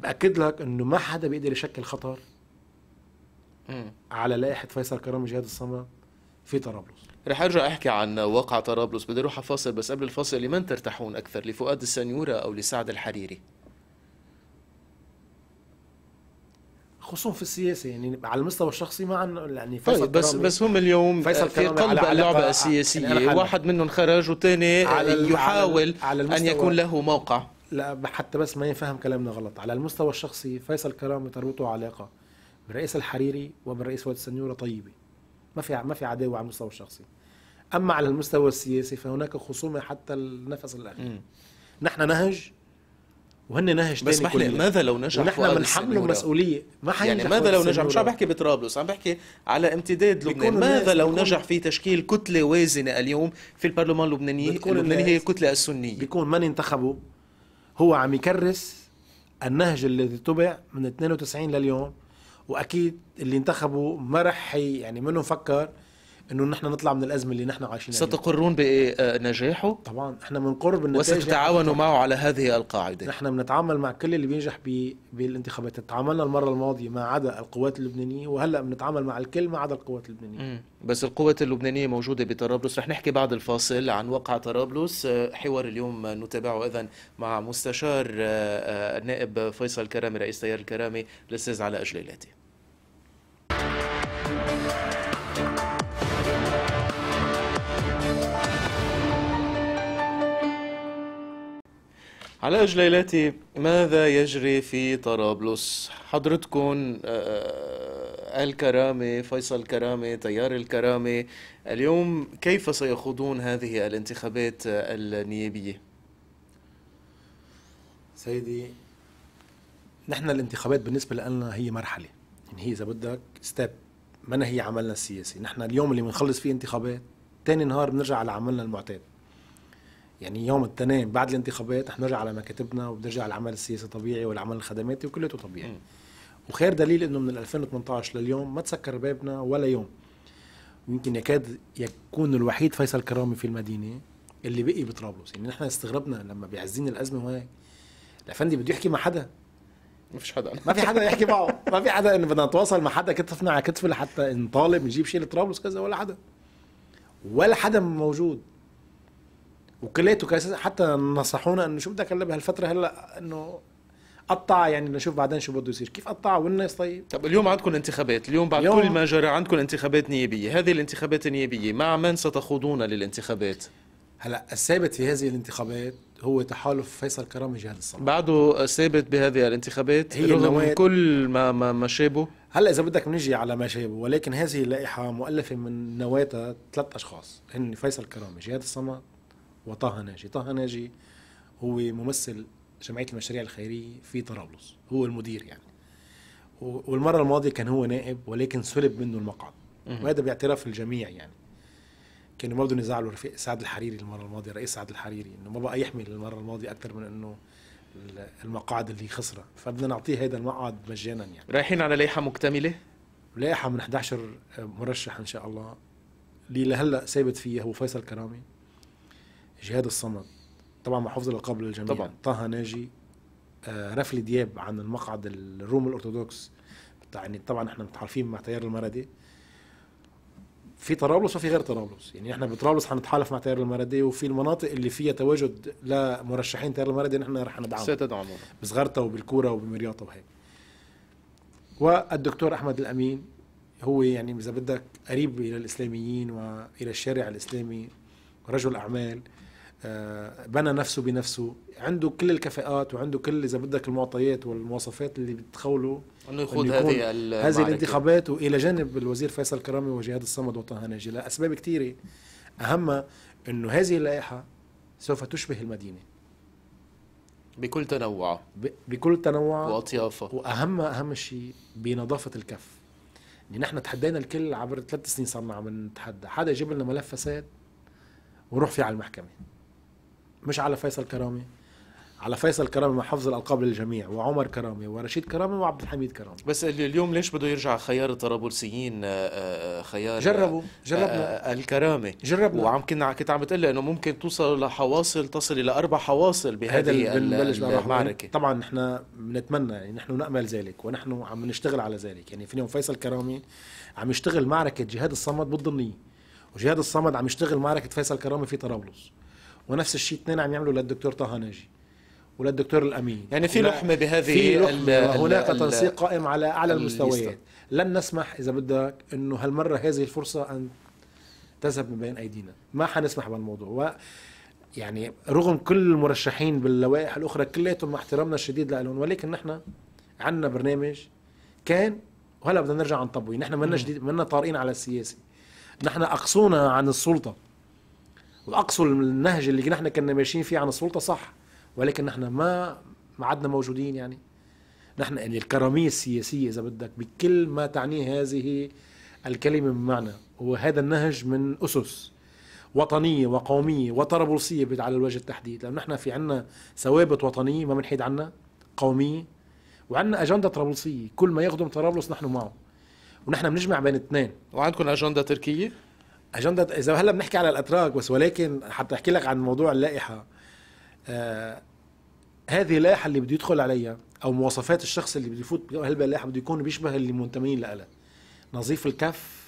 باكد لك انه ما حدا بيقدر يشكل خطر على لائحه فيصل كرامي جهاد الصمد في طرابلس رح ارجع احكي عن واقع طرابلس بدي اروح على فاصل بس قبل الفاصل لمن ترتاحون اكثر لفؤاد السنيوره او لسعد الحريري خصوم في السياسه يعني على المستوى الشخصي ما عن يعني طيب، فيصل طيب بس بس هم اليوم آه، فيصل في قلب اللعبه السياسيه واحد منهم خرج والثاني يحاول على ان يكون له موقع لا حتى بس ما يفهم كلامنا غلط على المستوى الشخصي فيصل كرامي تربطه علاقه بالرئيس الحريري وبالرئيس وائل السنيوره طيبه ما في ما في عداوه على المستوى الشخصي اما على المستوى السياسي فهناك خصومه حتى النفس الاخير نحن نهج وهن نهج بس تاني بس ماذا لو نجح ونحن بنحمله مسؤوليه ما حينجح يعني ماذا لو نجح مش عم بحكي بطرابلس عم بحكي على امتداد لبنان ماذا لو نجح في تشكيل كتله وازنه اليوم في البرلمان اللبناني اللبناني هي الكتله السنيه بيكون من انتخبه هو عم يكرس النهج الذي طبع من 92 لليوم واكيد اللي انتخبوا ما رح يعني منهم فكر انه نحن نطلع من الازمه اللي نحن عايشينها ستقرون بنجاحه؟ آه، طبعا احنا بنقر بالنتائج وستتعاونوا معه على هذه القاعده نحن بنتعامل مع كل اللي بينجح بالانتخابات تعاملنا المره الماضيه ما عدا القوات اللبنانيه وهلا بنتعامل مع الكل ما عدا القوات اللبنانيه مم. بس القوات اللبنانيه موجوده بطرابلس رح نحكي بعد الفاصل عن وقع طرابلس آه، حوار اليوم نتابعه اذا مع مستشار آه، النائب فيصل كرامي رئيس تيار الكرامي الاستاذ علاء جليلاتي علاء جليلاتي ماذا يجري في طرابلس حضرتكم آه، آه، الكرامه فيصل الكرامة تيار الكرامه اليوم كيف سيخوضون هذه الانتخابات آه، النيابية سيدي نحن الانتخابات بالنسبة لنا هي مرحلة يعني هي إذا بدك ستيب ما هي عملنا السياسي نحن اليوم اللي بنخلص فيه انتخابات ثاني نهار بنرجع على عملنا المعتاد يعني يوم الاثنين بعد الانتخابات احنا نرجع على مكاتبنا وبنرجع العمل السياسي طبيعي والعمل الخدماتي وكله طبيعي م. وخير دليل انه من 2018 لليوم ما تسكر بابنا ولا يوم يمكن يكاد يكون الوحيد فيصل كرامي في المدينه اللي بقي بطرابلس يعني نحن استغربنا لما بيعزين الازمه هاي الافندي بده يحكي مع حدا ما فيش حدا ما في حدا يحكي معه ما في حدا انه بدنا نتواصل مع حدا كتفنا على كتفه لحتى نطالب نجيب شيء لطرابلس كذا ولا حدا ولا حدا موجود وكليته كاساسا حتى نصحونا انه شو بدك هلا بهالفتره هلا انه قطع يعني نشوف بعدين شو بده يصير كيف قطع والناس طيب طب اليوم عندكم انتخابات اليوم بعد اليوم... كل ما جرى عندكم انتخابات نيابيه هذه الانتخابات النيابيه مع من ستخوضون للانتخابات هلا الثابت في هذه الانتخابات هو تحالف فيصل كرامي جهاد الصلاح بعده ثابت بهذه الانتخابات هي رغم من كل ما ما, ما شابه هلا اذا بدك بنجي على ما شابه ولكن هذه اللائحه مؤلفه من نواتها ثلاث اشخاص هن فيصل كرامي جهاد الصمد وطه ناجي طه ناجي هو ممثل جمعية المشاريع الخيرية في طرابلس هو المدير يعني والمرة الماضية كان هو نائب ولكن سلب منه المقعد وهذا باعتراف الجميع يعني كانوا ما بدهم يزعلوا رفيق سعد الحريري المرة الماضية رئيس سعد الحريري انه ما بقى يحمل المرة الماضية أكثر من انه المقاعد اللي خسرها فبدنا نعطيه هذا المقعد مجانا يعني رايحين على لائحة مكتملة لائحة من 11 مرشح ان شاء الله اللي لهلا ثابت فيها هو فيصل كرامي جهاد الصمد طبعا مع حفظ الالقاب للجميع طبعا طه ناجي آه رفل دياب عن المقعد الروم الارثوذكس يعني طبعا احنا متحالفين مع تيار المردي في طرابلس وفي غير طرابلس يعني احنا بطرابلس حنتحالف مع تيار المردي وفي المناطق اللي فيها تواجد لمرشحين تيار المردي نحن رح ندعمهم ستدعمهم بصغرته وبالكوره وبمرياطه وهيك والدكتور احمد الامين هو يعني اذا بدك قريب الى الاسلاميين والى الشارع الاسلامي رجل اعمال آه، بنى نفسه بنفسه عنده كل الكفاءات وعنده كل اذا بدك المعطيات والمواصفات اللي بتخوله انه يخوض هذه هذه الانتخابات والى جانب الوزير فيصل كرامي وجهاد الصمد وطه ناجي لاسباب كثيره اهمها انه هذه اللائحه سوف تشبه المدينه بكل تنوعه بكل تنوع واطيافه واهم اهم شيء بنظافه الكف يعني نحن تحدينا الكل عبر ثلاث سنين صرنا عم نتحدى حدا يجيب لنا ملف فساد ونروح فيه على المحكمه مش على فيصل كرامي على فيصل كرامي مع حفظ الالقاب للجميع وعمر كرامي ورشيد كرامي وعبد الحميد كرامي بس اليوم ليش بده يرجع خيار الطرابلسيين آه، آه، خيار جربوا آه، جربنا الكرامه جربنا وعم كنا كنت عم بتقول انه ممكن توصل لحواصل تصل الى اربع حواصل بهذه المعركه طبعا نحن بنتمنى يعني نحن نامل ذلك ونحن عم نشتغل على ذلك يعني في اليوم فيصل كرامي عم يشتغل معركه جهاد الصمد بالضمنيه وجهاد الصمد عم يشتغل معركه فيصل كرامي في طرابلس ونفس الشيء اثنين عم يعملوا للدكتور طه ناجي وللدكتور الامين يعني في لحمه بهذه في لحمة هناك تنسيق قائم على اعلى المستويات لن نسمح اذا بدك انه هالمره هذه الفرصه ان تذهب من بين ايدينا ما حنسمح بالموضوع يعني رغم كل المرشحين باللوائح الاخرى كلياتهم مع احترامنا الشديد لهم ولكن نحن عندنا برنامج كان وهلا بدنا نرجع نطبقه نحن منا جديد منا طارئين على السياسه نحن اقصونا عن السلطه واقصوا النهج اللي نحن كنا ماشيين فيه عن السلطه صح ولكن نحن ما ما عدنا موجودين يعني نحن يعني الكراميه السياسيه اذا بدك بكل ما تعنيه هذه الكلمه من معنى وهذا النهج من اسس وطنيه وقوميه وطرابلسيه على الوجه التحديد لانه نحن في عنا ثوابت وطنيه ما بنحيد عنا قوميه وعندنا اجنده طرابلسيه كل ما يخدم طرابلس نحن معه ونحن بنجمع بين اثنين وعندكم اجنده تركيه اجنده اذا هلا بنحكي على الاتراك بس ولكن حتى احكي لك عن موضوع اللائحه آه هذه اللائحه اللي بده يدخل عليها او مواصفات الشخص اللي بده يفوت بهاللائحة اللائحه بده يكون بيشبه اللي منتمين لها نظيف الكف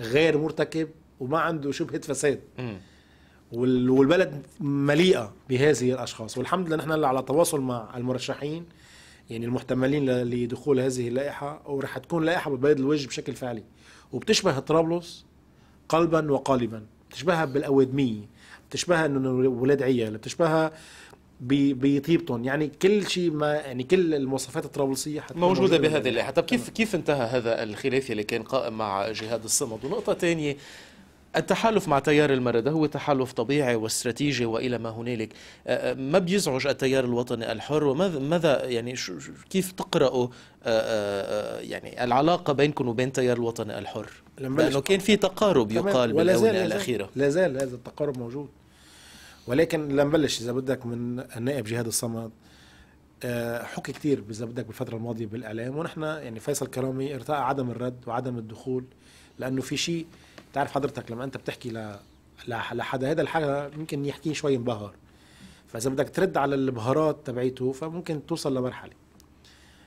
غير مرتكب وما عنده شبهه فساد والبلد مليئه بهذه الاشخاص والحمد لله نحن هلا على تواصل مع المرشحين يعني المحتملين لدخول هذه اللائحه ورح تكون لائحه بتبيض الوجه بشكل فعلي وبتشبه طرابلس قلبا وقالبا بتشبهها بالأودمية بتشبهها انه ولاد عيال بتشبهها بطيبتهم يعني كل شيء ما يعني كل المواصفات الطرابلسيه موجوده, موجودة بهذه اللائحه طب كيف كيف انتهى هذا الخلاف اللي كان قائم مع جهاد الصمد ونقطه ثانيه التحالف مع تيار المرده هو تحالف طبيعي واستراتيجي والى ما هنالك أه، أه، ما بيزعج التيار الوطني الحر وماذا يعني كيف تقرأوا أه، يعني العلاقه بينكم وبين تيار الوطني الحر لانه كان في تقارب يقال بالاونه الاخيره لا زال هذا التقارب موجود ولكن لنبلش اذا بدك من النائب جهاد الصمد حكي كثير اذا بدك بالفتره الماضيه بالاعلام ونحن يعني فيصل كرامي ارتقى عدم الرد وعدم الدخول لانه في شيء تعرف حضرتك لما انت بتحكي ل لحد هذا الحاجه ممكن يحكيه شوي انبهر فاذا بدك ترد على البهارات تبعيته فممكن توصل لمرحله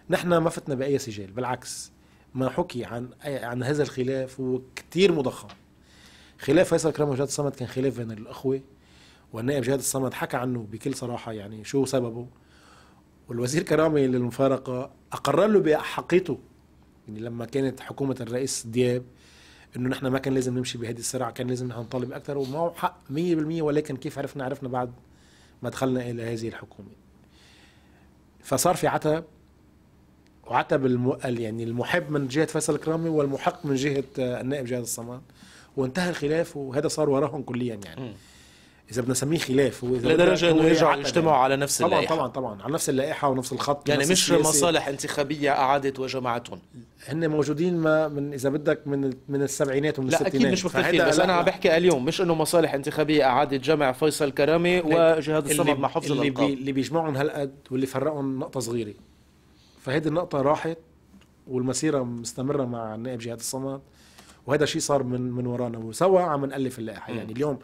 نحن ما فتنا باي سجال بالعكس ما حكي عن عن هذا الخلاف هو كثير مضخم خلاف فيصل كرامه وجهاد الصمد كان خلاف بين الاخوه والنائب جهاد الصمد حكى عنه بكل صراحه يعني شو سببه والوزير كرامه للمفارقه اقر له بحقيته يعني لما كانت حكومه الرئيس دياب انه نحن ما كان لازم نمشي بهذه السرعه كان لازم نحن نطالب اكثر ومعه حق 100% ولكن كيف عرفنا عرفنا بعد ما دخلنا الى هذه الحكومه فصار في عتب وعتب الم... يعني المحب من جهه فيصل كرامي والمحق من جهه آه، النائب جهاد الصمان وانتهى الخلاف وهذا صار وراهم كليا يعني م. اذا بدنا نسميه خلاف هو اذا لدرجه انه يرجعوا يجتمعوا على نفس طبعا اللائحه طبعا طبعا على نفس اللائحه ونفس الخط يعني مش السياسي. مصالح انتخابيه اعادت وجمعتهم هن موجودين ما من اذا بدك من من السبعينات ومن لا الستينات اكيد مش مختلفين بس انا عم بحكي اليوم مش انه مصالح انتخابيه اعادت جمع فيصل كرامي وجهاد الصمد مع حفظ اللي الالقاب اللي بيجمعهم هالقد واللي فرقهم نقطه صغيره فهيدي النقطه راحت والمسيره مستمره مع النائب جهاد الصمد وهذا الشيء صار من من ورانا وسوا عم نالف اللائحه يعني اليوم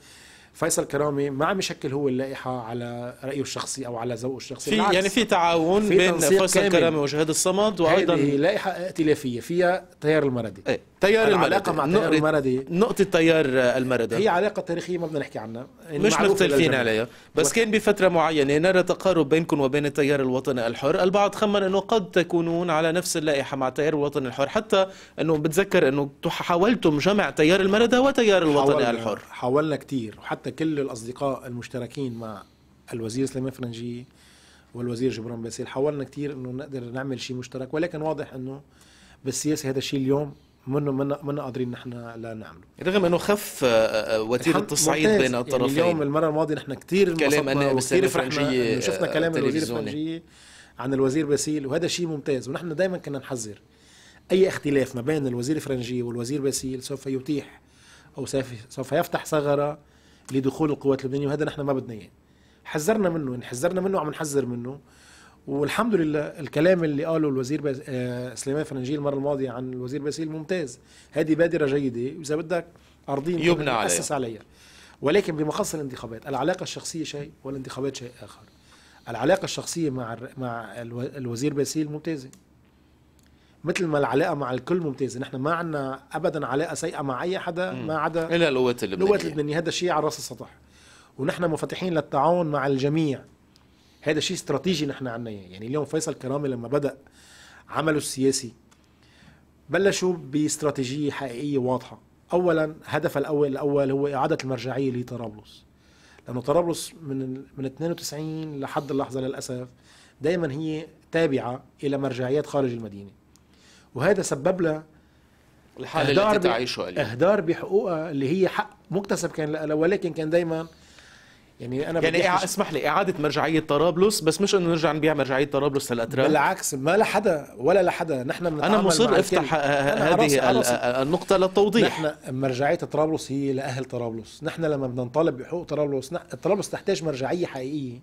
فيصل كرامي ما عم يشكل هو اللائحه على رايه الشخصي او على ذوقه الشخصي في يعني في تعاون في بين فيصل كرامي وشهيد الصمد وايضا هذه لائحه ائتلافيه فيها تيار المردي ايه؟ تيار العلاقه مع التيار المردي نقطه تيار المردي هي علاقه تاريخيه ما بدنا نحكي عنها مش مختلفين عليها بس كان بفتره معينه نرى تقارب بينكم وبين التيار الوطني الحر البعض خمن انه قد تكونون على نفس اللائحه مع التيار الوطني الحر حتى انه بتذكر انه حاولتم جمع تيار المردي وتيار الوطني حاولنا الحر حاولنا كثير وحتى كل الاصدقاء المشتركين مع الوزير سليمان فرنجي والوزير جبران باسيل حاولنا كثير انه نقدر نعمل شيء مشترك ولكن واضح انه بالسياسه هذا الشيء اليوم منه منا منا قادرين نحن لا نعمله رغم انه خف آه، آه، آه، وتيره التصعيد بين يعني الطرفين يعني اليوم المره الماضيه نحن كثير كلام انا كثير فرحنا شفنا كلام الوزير الفرنجيه عن الوزير باسيل وهذا شيء ممتاز ونحن دائما كنا نحذر اي اختلاف ما بين الوزير الفرنجيه والوزير باسيل سوف يتيح او سوف يفتح ثغره لدخول القوات اللبنانيه وهذا نحن ما بدنا اياه حذرنا منه ان يعني حذرنا منه وعم نحذر منه والحمد لله الكلام اللي قاله الوزير بز... آه سليمان فرنجي المره الماضيه عن الوزير باسيل ممتاز هذه بادره جيده واذا بدك ارضيه يبنى عليها اسس عليها ولكن بما خص الانتخابات العلاقه الشخصيه شيء والانتخابات شيء اخر العلاقه الشخصيه مع مع الوزير باسيل ممتازه مثل ما العلاقه مع الكل ممتازه نحن ما عندنا ابدا علاقه سيئه مع اي حدا ما عدا الا القوات اللبنانيه القوات اللبنانيه هذا الشيء على راس السطح ونحن منفتحين للتعاون مع الجميع هذا شيء استراتيجي نحن عنا يعني اليوم فيصل كرامي لما بدا عمله السياسي بلشوا باستراتيجيه حقيقيه واضحه اولا هدف الاول الاول هو اعاده المرجعيه لطرابلس لانه طرابلس من من 92 لحد اللحظه للاسف دائما هي تابعه الى مرجعيات خارج المدينه وهذا سبب لها الحاله اللي تعيشه اهدار بحقوقها اللي هي حق مكتسب كان لها ولكن كان دائما يعني انا يعني إع... اسمح لي اعاده مرجعيه طرابلس بس مش انه نرجع نبيع مرجعيه طرابلس للاتراك بالعكس ما لا حدا ولا لا حدا نحن انا مصر افتح آه، هذه آه، النقطه للتوضيح نحن مرجعيه طرابلس هي لاهل طرابلس نحن لما بدنا نطالب بحقوق طرابلس نح... طرابلس تحتاج مرجعيه حقيقيه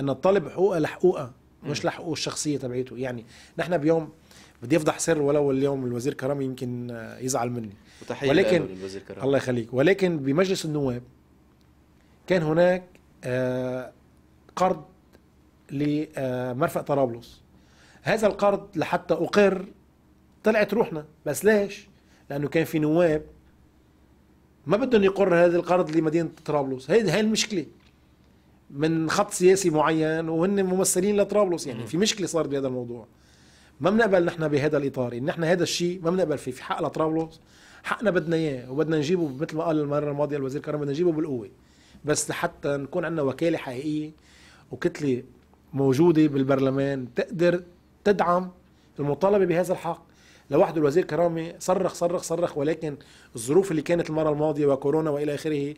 ان نطالب بحقوقها لحقوقها مش لحقوق الشخصيه تبعيته يعني نحن بيوم بدي افضح سر ولو اليوم الوزير كرامي يمكن آه، يزعل مني وتحيه ولكن للوزير كرامي الله يخليك ولكن بمجلس النواب كان هناك آه، قرض لمرفأ طرابلس هذا القرض لحتى أقر طلعت روحنا بس ليش لأنه كان في نواب ما بدهم يقر هذا القرض لمدينة طرابلس هي هي المشكلة من خط سياسي معين وهن ممثلين لطرابلس يعني في مشكلة صارت بهذا الموضوع ما بنقبل نحن بهذا الإطار إن يعني نحن هذا الشيء ما بنقبل فيه في حق لطرابلس حقنا بدنا إياه وبدنا نجيبه مثل ما قال المرة الماضية الوزير كرم بدنا نجيبه بالقوة بس لحتى نكون عندنا وكاله حقيقيه وكتله موجوده بالبرلمان تقدر تدعم المطالبه بهذا الحق لوحده الوزير كرامي صرخ صرخ صرخ ولكن الظروف اللي كانت المره الماضيه وكورونا والى اخره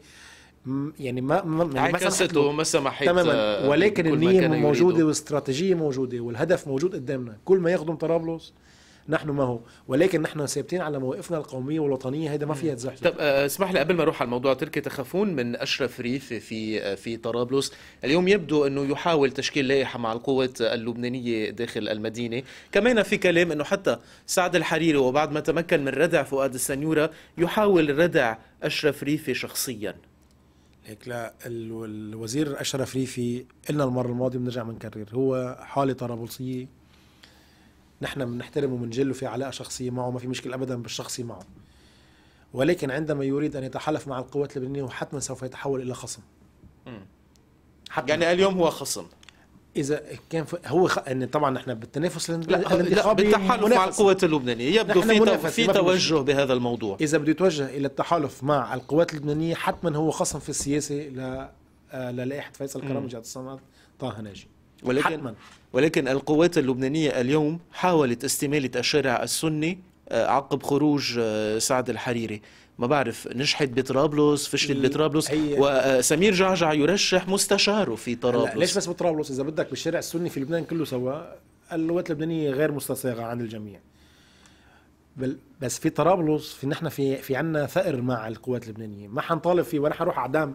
يعني ما ما يعني ما ما سمحت تماما آه، ولكن النيه موجوده والاستراتيجيه موجوده والهدف موجود قدامنا كل ما يخدم طرابلس نحن ما هو ولكن نحن ثابتين على مواقفنا القوميه والوطنيه هيدا ما فيها تزحزح طب آه، اسمح لي قبل ما اروح على الموضوع تركي تخافون من اشرف ريف في آه، في طرابلس اليوم يبدو انه يحاول تشكيل لائحه مع القوات اللبنانيه داخل المدينه كمان في كلام انه حتى سعد الحريري وبعد ما تمكن من ردع فؤاد السنيوره يحاول ردع اشرف ريفي شخصيا هيك لا الوزير اشرف ريفي قلنا المره الماضيه بنرجع بنكرر هو حاله طرابلسيه نحن بنحترمه وبنجله في علاقه شخصيه معه ما في مشكله ابدا بالشخصي معه ولكن عندما يريد ان يتحالف مع القوات اللبنانيه وحتما سوف يتحول الى خصم حتما. يعني اليوم هو خصم اذا كان هو خ... ان يعني طبعا نحن بالتنافس الانتخابي بالتحالف مع القوات اللبنانيه يبدو في في توجه بهذا الموضوع اذا بده يتوجه الى التحالف مع القوات اللبنانيه حتما هو خصم في السياسه ل آه، للائحه فيصل كرامه جاد الصمد طه ناجي ولكن حتما. ولكن القوات اللبنانية اليوم حاولت استمالة الشارع السني آه، عقب خروج آه، سعد الحريري ما بعرف نجحت بطرابلس فشلت بطرابلس وسمير آه، جعجع يرشح مستشاره في طرابلس ليش بس بطرابلس اذا بدك بالشارع السني في لبنان كله سوا القوات اللبنانيه غير مستساغه عن الجميع بل بس في طرابلس في نحن في في عندنا ثأر مع القوات اللبنانيه ما حنطالب فيه ولا حنروح اعدام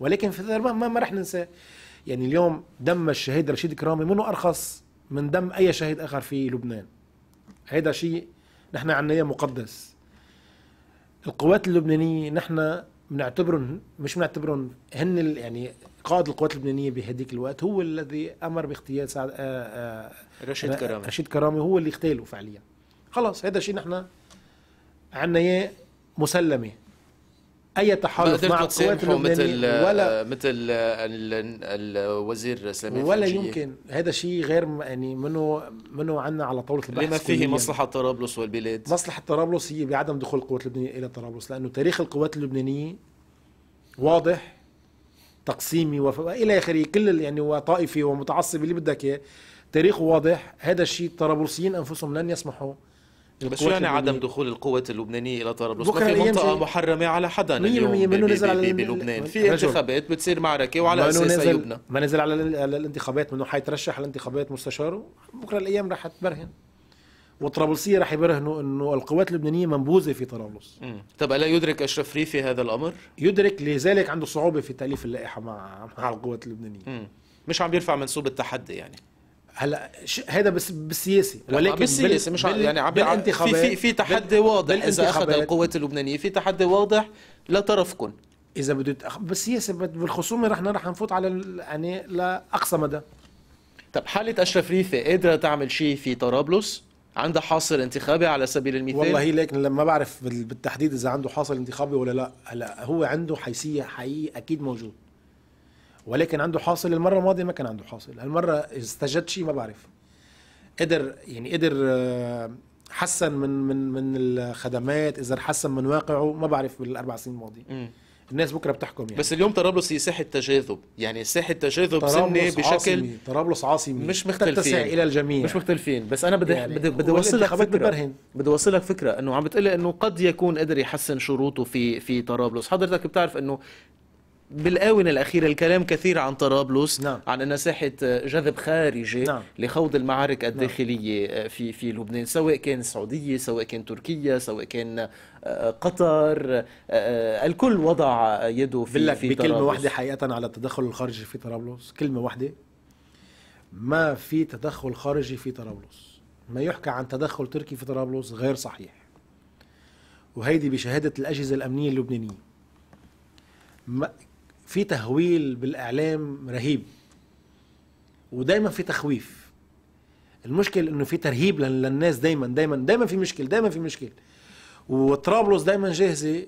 ولكن في ثأر ما, ما رح ننساه يعني اليوم دم الشهيد رشيد كرامي منه ارخص من دم اي شهيد اخر في لبنان هيدا شيء نحن عنا اياه مقدس القوات اللبنانيه نحن بنعتبرهم مش بنعتبرهم هن يعني قائد القوات اللبنانيه بهديك الوقت هو الذي امر باغتيال سعد آه، آه، رشيد آه، كرامي رشيد كرامي هو اللي اغتاله فعليا خلص هذا شيء نحن عنا اياه مسلمه اي تحالف مع القوات اللبنانيه ولا آه، مثل آه، الوزير سليمان ولا يمكن هذا شيء غير يعني منه منه عنا على طاوله البحث لما فيه مصلحه طرابلس والبلاد مصلحه طرابلس هي بعدم دخول القوات اللبنانيه الى طرابلس لانه تاريخ القوات اللبنانيه واضح تقسيمي وف... الى اخره كل يعني وطائفي ومتعصب اللي بدك اياه تاريخه واضح هذا الشيء الطرابلسيين انفسهم لن يسمحوا بس شو يعني عدم دخول القوات اللبنانيه الى طرابلس؟ ما في منطقه محرمه على حدا اليوم بلبنان في انتخابات بتصير معركه وعلى اساسها يبنى ما نزل على, الانتخابات منو حيترشح على الانتخابات مستشاره بكره الايام رح تبرهن والطرابلسيه رح يبرهنوا انه القوات اللبنانيه منبوذه في طرابلس طب الا يدرك اشرف ريفي هذا الامر؟ يدرك لذلك عنده صعوبه في تاليف اللائحه مع مع القوات اللبنانيه مم. مش عم يرفع منسوب التحدي يعني هلا هذا بس بالسياسه ولكن بالسياسه مش بال... يعني عم بالانتخابات في في, في تحدي واضح اذا اخذ القوات اللبنانيه في تحدي واضح لطرفكم اذا بده يتأخ... بالسياسه بالخصومه رح رح نفوت على يعني لاقصى مدى طب حاله اشرف ريفي قادره تعمل شيء في طرابلس عندها حاصل انتخابي على سبيل المثال والله لكن لما بعرف بالتحديد اذا عنده حاصل انتخابي ولا لا هلا هو عنده حيثيه حقيقي اكيد موجود ولكن عنده حاصل المره الماضيه ما كان عنده حاصل المره استجد شيء ما بعرف قدر يعني قدر آه، حسن من من من الخدمات اذا حسن من واقعه ما بعرف بالاربع سنين الماضيه الناس بكره بتحكم يعني بس اليوم طرابلس هي ساحه تجاذب يعني ساحه تجاذب سنه بشكل عاصمي. طرابلس عاصمي مش مختلفين الى الجميع مش مختلفين بس انا بدي يعني بدي بدي اوصل لك فكره بدي اوصل لك فكره انه عم بتقلي انه قد يكون قدر يحسن شروطه في في طرابلس حضرتك بتعرف انه بالآونة الأخيرة الكلام كثير عن طرابلس نعم. عن أنها ساحة آه، جذب خارجي نعم. لخوض المعارك نعم. الداخلية نعم. في في لبنان سواء كان السعودية سواء كان تركيا سواء كان آه، قطر الكل وضع يده في, في بكلمة واحدة حقيقة على التدخل الخارجي في طرابلس كلمة واحدة ما في تدخل خارجي في طرابلس ما يحكى عن تدخل تركي في طرابلس غير صحيح وهيدي بشهادة الأجهزة الأمنية اللبنانية في تهويل بالاعلام رهيب ودايما في تخويف المشكل انه في ترهيب للناس دايما دايما دايما في مشكل دايما في مشكل وطرابلس دايما جاهزه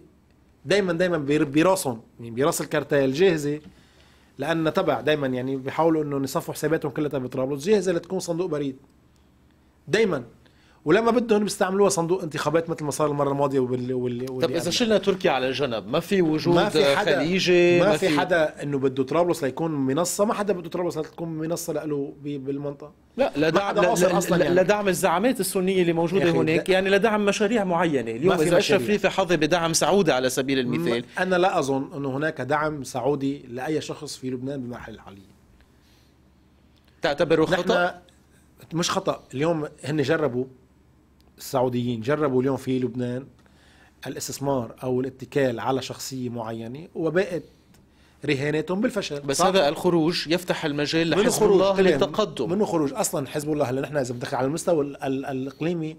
دايما دايما براسهم يعني براس الكرتيل جاهزه لان تبع دايما يعني بيحاولوا انه يصفوا حساباتهم كلها بطرابلس جاهزه لتكون صندوق بريد دايما ولما بدهم بيستعملوها صندوق انتخابات مثل ما صار المره الماضيه وبال وال طب اذا شلنا تركيا على جنب ما في وجود ما في حدا خليجي ما, ما في, في حدا انه بده طرابلس ليكون منصه ما حدا بده طرابلس لتكون منصه له بالمنطقه لا لدعم لا لا لا لا يعني. لدعم الزعامات السنيه اللي موجوده هناك يعني لدعم مشاريع معينه اليوم اذا اشرف ريفي حظي بدعم سعودي على سبيل المثال انا لا اظن انه هناك دعم سعودي لاي شخص في لبنان بمرحله الحاليه تعتبره خطا مش خطا اليوم هن جربوا السعوديين جربوا اليوم في لبنان الاستثمار او الاتكال على شخصيه معينه وبقت رهاناتهم بالفشل بس هذا الخروج يفتح المجال لحزب الله للتقدم منه خروج اصلا حزب الله هلا نحن اذا بدك على المستوى الاقليمي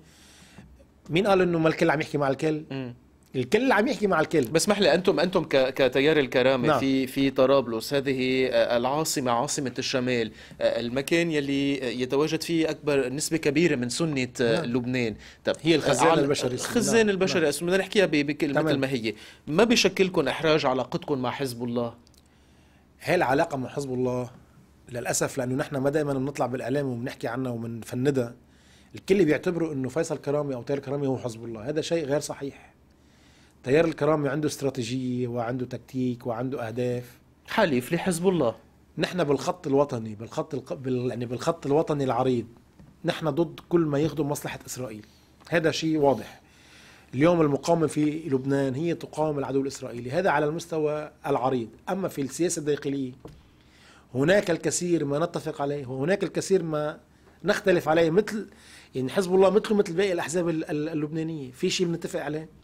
مين قال انه ما الكل عم يحكي مع الكل؟ م. الكل عم يحكي مع الكل بس لي انتم انتم كتيار الكرامه نعم. في في طرابلس هذه آه، العاصمه عاصمه الشمال آه، المكان يلي يتواجد فيه اكبر نسبه كبيره من سنه آه، نعم. لبنان طب هي نعم. الخزان البشري الخزان نعم. البشري نعم. بدنا نحكيها بكل مثل ما هي ما بشكلكم احراج علاقتكم مع حزب الله هي العلاقه مع حزب الله للاسف لانه نحن ما دائما بنطلع بالاعلام وبنحكي عنها وبنفندها الكل بيعتبروا انه فيصل كرامي او تيار كرامي هو حزب الله هذا شيء غير صحيح تيار الكرامة عنده استراتيجيه وعنده تكتيك وعنده اهداف حليف لحزب الله نحن بالخط الوطني بالخط الق... بال... يعني بالخط الوطني العريض نحن ضد كل ما يخدم مصلحه اسرائيل هذا شيء واضح اليوم المقاومه في لبنان هي تقاوم العدو الاسرائيلي هذا على المستوى العريض اما في السياسه الداخليه هناك الكثير ما نتفق عليه وهناك الكثير ما نختلف عليه مثل يعني حزب الله مثله مثل باقي الاحزاب اللبنانيه في شيء بنتفق عليه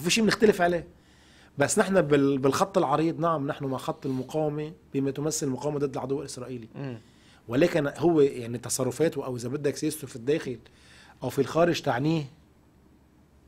وفي شيء بنختلف عليه بس نحن بالخط العريض نعم نحن مع خط المقاومه بما تمثل المقاومه ضد العدو الاسرائيلي ولكن هو يعني تصرفاته او اذا بدك سياسته في الداخل او في الخارج تعنيه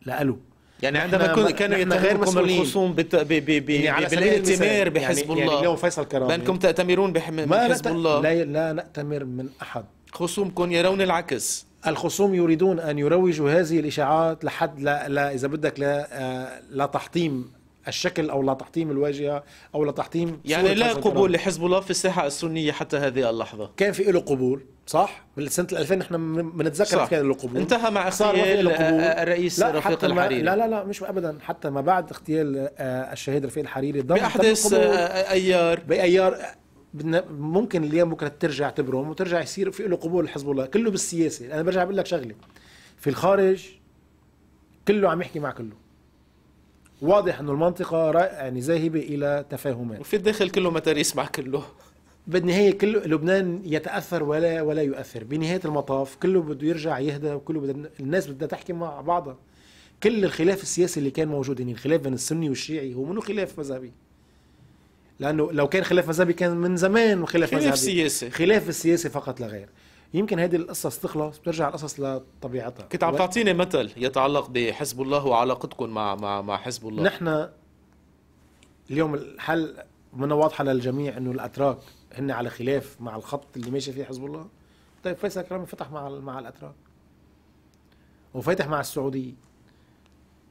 لأله يعني عندما كانوا يتهمكم الخصوم بت... ب... ب... ب... يعني بالائتمار بحزب يعني, يعني الله يعني اليوم فيصل كرامي بانكم تأتمرون بحزب الله لا لا نأتمر من احد خصومكم يرون العكس الخصوم يريدون أن يروجوا هذه الإشاعات لحد لا, لا إذا بدك لا, آه، لا تحطيم الشكل او لتحطيم الواجهه او لتحطيم يعني لا قبول لحزب الله في الساحه السنيه حتى هذه اللحظه كان في له قبول صح سنه 2000 نحن بنتذكر كان له قبول انتهى مع اغتيال الرئيس رفيق الحريري لا لا لا مش ابدا حتى ما بعد اغتيال آه، الشهيد رفيق الحريري ضم باحداث آه، ايار بايار ممكن اليوم بكره ترجع تبرم وترجع يصير في له قبول لحزب الله كله بالسياسه انا برجع بقول لك شغله في الخارج كله عم يحكي مع كله واضح انه المنطقه يعني ذاهبه الى تفاهمات وفي الداخل كله تريس مع كله بالنهايه كله لبنان يتاثر ولا ولا يؤثر بنهايه المطاف كله بده يرجع يهدى وكله بده الناس بدها تحكي مع بعضها كل الخلاف السياسي اللي كان موجود يعني الخلاف بين السني والشيعي هو منه خلاف مذهبي لانه لو كان خلاف مذهبي كان من زمان وخلاف خلاف مذهبي سياسي خلاف السياسي فقط لا غير يمكن هذه القصص تخلص بترجع القصص لطبيعتها كنت عم تعطيني مثل يتعلق بحزب الله وعلاقتكم مع مع مع حزب الله نحن اليوم الحل من واضحه للجميع انه الاتراك هن على خلاف مع الخط اللي ماشي فيه حزب الله طيب فيصل كرامي فتح مع مع الاتراك وفتح مع السعوديه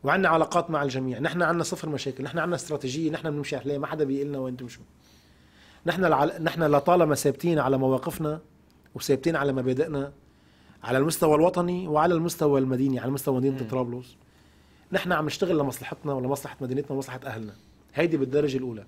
وعنا علاقات مع الجميع نحن عنا صفر مشاكل نحن عنا استراتيجيه نحن بنمشي عليها ما حدا بيقول لنا وين تمشوا نحن العل... نحن لطالما ثابتين على مواقفنا وثابتين على مبادئنا على المستوى الوطني وعلى المستوى المديني على مستوى مدينه طرابلس نحن عم نشتغل لمصلحتنا ولمصلحه مدينتنا ومصلحه اهلنا هيدي بالدرجه الاولى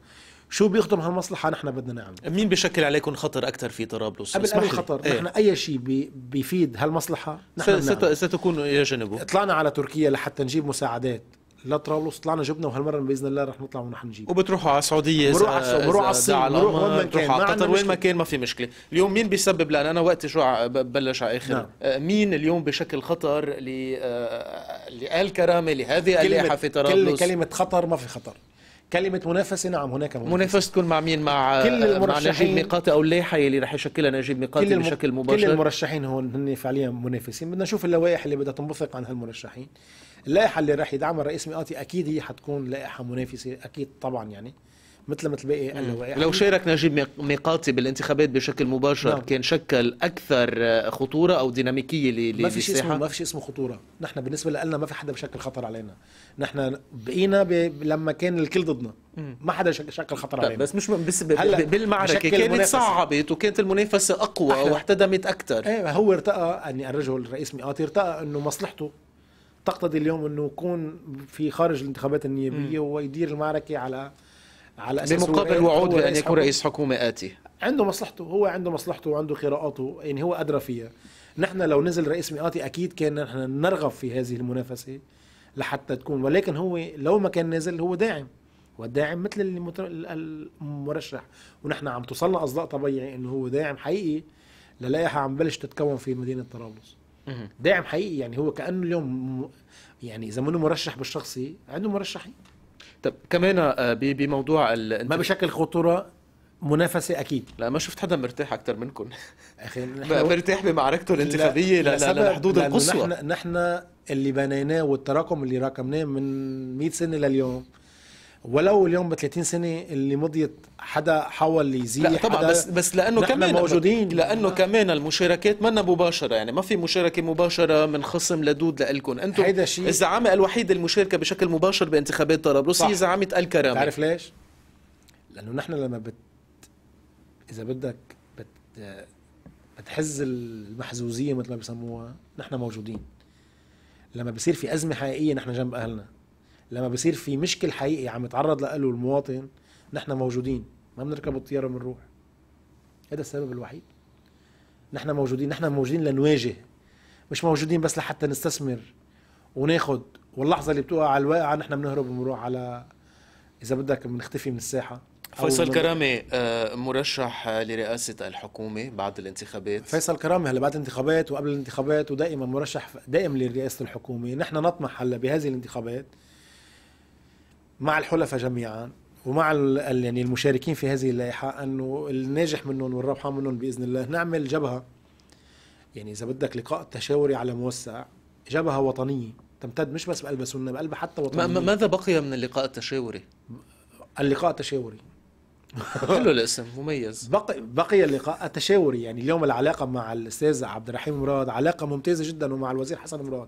شو بيخدم هالمصلحه نحن بدنا نعمل مين بشكل عليكم خطر اكثر في طرابلس قبل قبل خطر ايه؟ نحن اي شيء بي بيفيد هالمصلحه نحن ست ستكون الى جنبه طلعنا على تركيا لحتى نجيب مساعدات لا طرابلس طلعنا جبنا وهالمره باذن الله رح نطلع ونحن نجيب وبتروحوا على السعوديه بروح على على الصين بروح وين ما كان على قطر وين ما كان ما في مشكله اليوم مين بيسبب لان انا وقتي شو ببلش على اخر نعم. آه، مين اليوم بشكل خطر ل آه، لآل كرامه لهذه اللائحه في طرابلس كلمه خطر ما في خطر كلمه منافسه نعم هناك منافسه منافسه تكون مع مين مع كل المرشحين مع نجيب ميقاتي او اللائحه اللي رح يشكلها نجيب ميقاتي الم... بشكل مباشر كل المرشحين هون هن فعليا منافسين بدنا نشوف اللوائح اللي بدها تنبثق عن هالمرشحين اللائحه اللي رح يدعمها الرئيس ميقاتي اكيد هي حتكون لائحه منافسه اكيد طبعا يعني مثل مثل باقي اللاوعي لو شارك نجيب ميقاتي بالانتخابات بشكل مباشر نعم. كان شكل اكثر آه، خطوره او ديناميكيه للساحه ما في شيء اسمه ما في شيء اسمه خطوره نحن بالنسبه لنا ما في حدا بشكل خطر علينا نحن بقينا ب... لما كان الكل ضدنا ما حدا شكل خطر علينا بس مش بس ب... هلا بالمعركه كانت صعبت وكانت المنافسه اقوى واحتدمت اكثر ايه هو ارتقى اني الرجل الرئيس ميقاتي ارتقى انه مصلحته تقتضي اليوم انه يكون في خارج الانتخابات النيابيه ويدير المعركه على على أساس بمقابل إيه، وعود بأن يكون رئيس حكومة آتي عنده مصلحته هو عنده مصلحته وعنده قراءاته يعني هو أدرى فيها نحن لو نزل رئيس مئاتي أكيد كان نحن نرغب في هذه المنافسة لحتى تكون ولكن هو لو ما كان نازل هو داعم والداعم مثل المرشح ونحن عم توصلنا أصداء طبيعي أنه هو داعم حقيقي للايحة عم بلش تتكون في مدينة طرابلس داعم حقيقي يعني هو كأنه اليوم يعني إذا منه مرشح بالشخصي عنده مرشحين طب كمان آه، بموضوع ال... ما بشكل خطوره منافسه اكيد لا ما شفت حدا مرتاح اكثر منكم اخي مرتاح بمعركته الانتخابيه لا لا, لا الحدود القصوى نحن نحن اللي بنيناه والتراكم اللي راكمناه من 100 سنه لليوم ولو اليوم ب 30 سنه اللي مضيت حدا حاول يزيد لا طبعا حدا بس بس لانه كمان موجودين لانه كمان المشاركات منا مباشره يعني ما في مشاركه مباشره من خصم لدود لكم انتم هيدا شيء الزعامه الوحيده المشاركه بشكل مباشر بانتخابات طرابلس هي زعامه الكرامه تعرف ليش؟ لانه نحن لما بت اذا بدك بت بتحز المحزوزيه مثل ما بسموها نحن موجودين لما بصير في ازمه حقيقيه نحن جنب اهلنا لما بصير في مشكل حقيقي عم يتعرض له المواطن نحن موجودين ما بنركب الطياره بنروح هذا السبب الوحيد نحن موجودين نحن موجودين لنواجه مش موجودين بس لحتى نستثمر وناخذ واللحظه اللي بتوقع على الواقعه نحن بنهرب وبنروح على اذا بدك بنختفي من الساحه فيصل كرامي آه، مرشح لرئاسة الحكومة بعد الانتخابات فيصل كرامي هلا بعد الانتخابات وقبل الانتخابات ودائما مرشح دائم لرئاسة الحكومة نحن نطمح هلا بهذه الانتخابات مع الحلفاء جميعا ومع يعني المشاركين في هذه اللائحه انه الناجح منهم والربحان منهم باذن الله نعمل جبهه يعني اذا بدك لقاء تشاوري على موسع جبهه وطنيه تمتد مش بس بقلب سنه بقلب حتى وطنيه ماذا بقي من اللقاء التشاوري؟ اللقاء التشاوري حلو الاسم مميز بقي بقي اللقاء التشاوري يعني اليوم العلاقه مع الاستاذ عبد الرحيم مراد علاقه ممتازه جدا ومع الوزير حسن مراد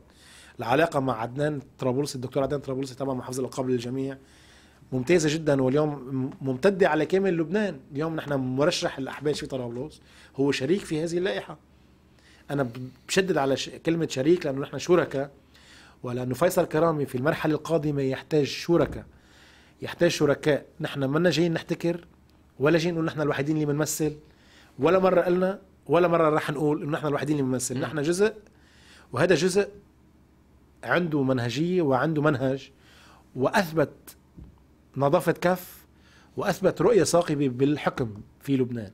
العلاقه مع عدنان طرابلسي الدكتور عدنان طرابلسي طبعا محافظ الالقاب للجميع ممتازه جدا واليوم ممتده على كامل لبنان اليوم نحن مرشح الاحباش في طرابلس هو شريك في هذه اللائحه انا بشدد على كلمه شريك لانه نحن شركاء ولانه فيصل كرامي في المرحله القادمه يحتاج شركاء يحتاج شركاء نحن منا جايين نحتكر ولا جايين نقول نحن الوحيدين اللي بنمثل ولا مره قلنا ولا مره راح نقول انه نحن الوحيدين اللي بنمثل نحن جزء وهذا جزء عنده منهجيه وعنده منهج واثبت نظافه كف واثبت رؤيه ثاقبه بالحكم في لبنان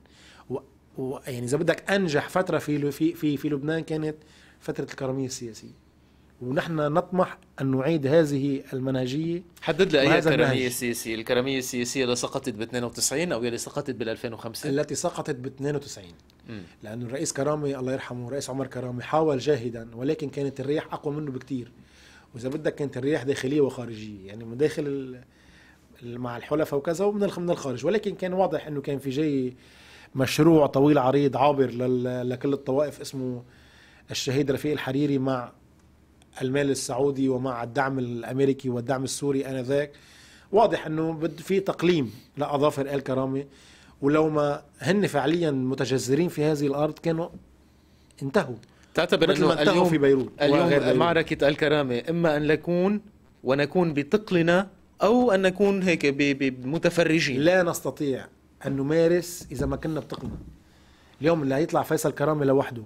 يعني اذا بدك انجح فتره في في في, في لبنان كانت فتره الكراميه السياسيه ونحن نطمح أن نعيد هذه المنهجية حدد لي أي كرامية سياسية الكرامية السياسية اللي سقطت ب 92 أو اللي سقطت بال 2005 التي سقطت ب 92 لأن الرئيس كرامي الله يرحمه الرئيس عمر كرامي حاول جاهدا ولكن كانت الرياح أقوى منه بكثير وإذا بدك كانت الرياح داخلية وخارجية يعني من داخل مع الحلفاء وكذا ومن من الخارج ولكن كان واضح أنه كان في جاي مشروع طويل عريض عابر لكل الطوائف اسمه الشهيد رفيق الحريري مع المال السعودي ومع الدعم الامريكي والدعم السوري انذاك واضح انه في تقليم لاظافر ال كرامه ولو ما هن فعليا متجذرين في هذه الارض كانوا انتهوا تعتبر مثل ما انتهوا في بيروت اليوم بيروت. معركه الكرامه اما ان نكون ونكون بتقلنا او ان نكون هيك بمتفرجين لا نستطيع ان نمارس اذا ما كنا بتقلنا اليوم اللي هيطلع فيصل كرامه لوحده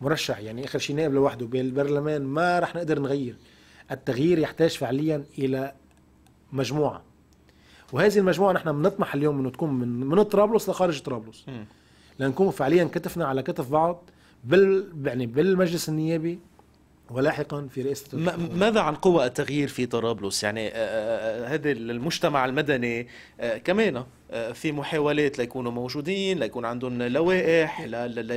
مرشح يعني اخر شيء نائب لوحده بالبرلمان ما رح نقدر نغير التغيير يحتاج فعليا الى مجموعه وهذه المجموعه نحن بنطمح اليوم انه تكون من من طرابلس لخارج طرابلس لنكون فعليا كتفنا على كتف بعض بال يعني بالمجلس النيابي ولاحقا في رئاسه ماذا عن قوى التغيير في طرابلس يعني آه، آه، آه، هذا المجتمع المدني كمان في محاولات ليكونوا موجودين ليكون عندهم لوائح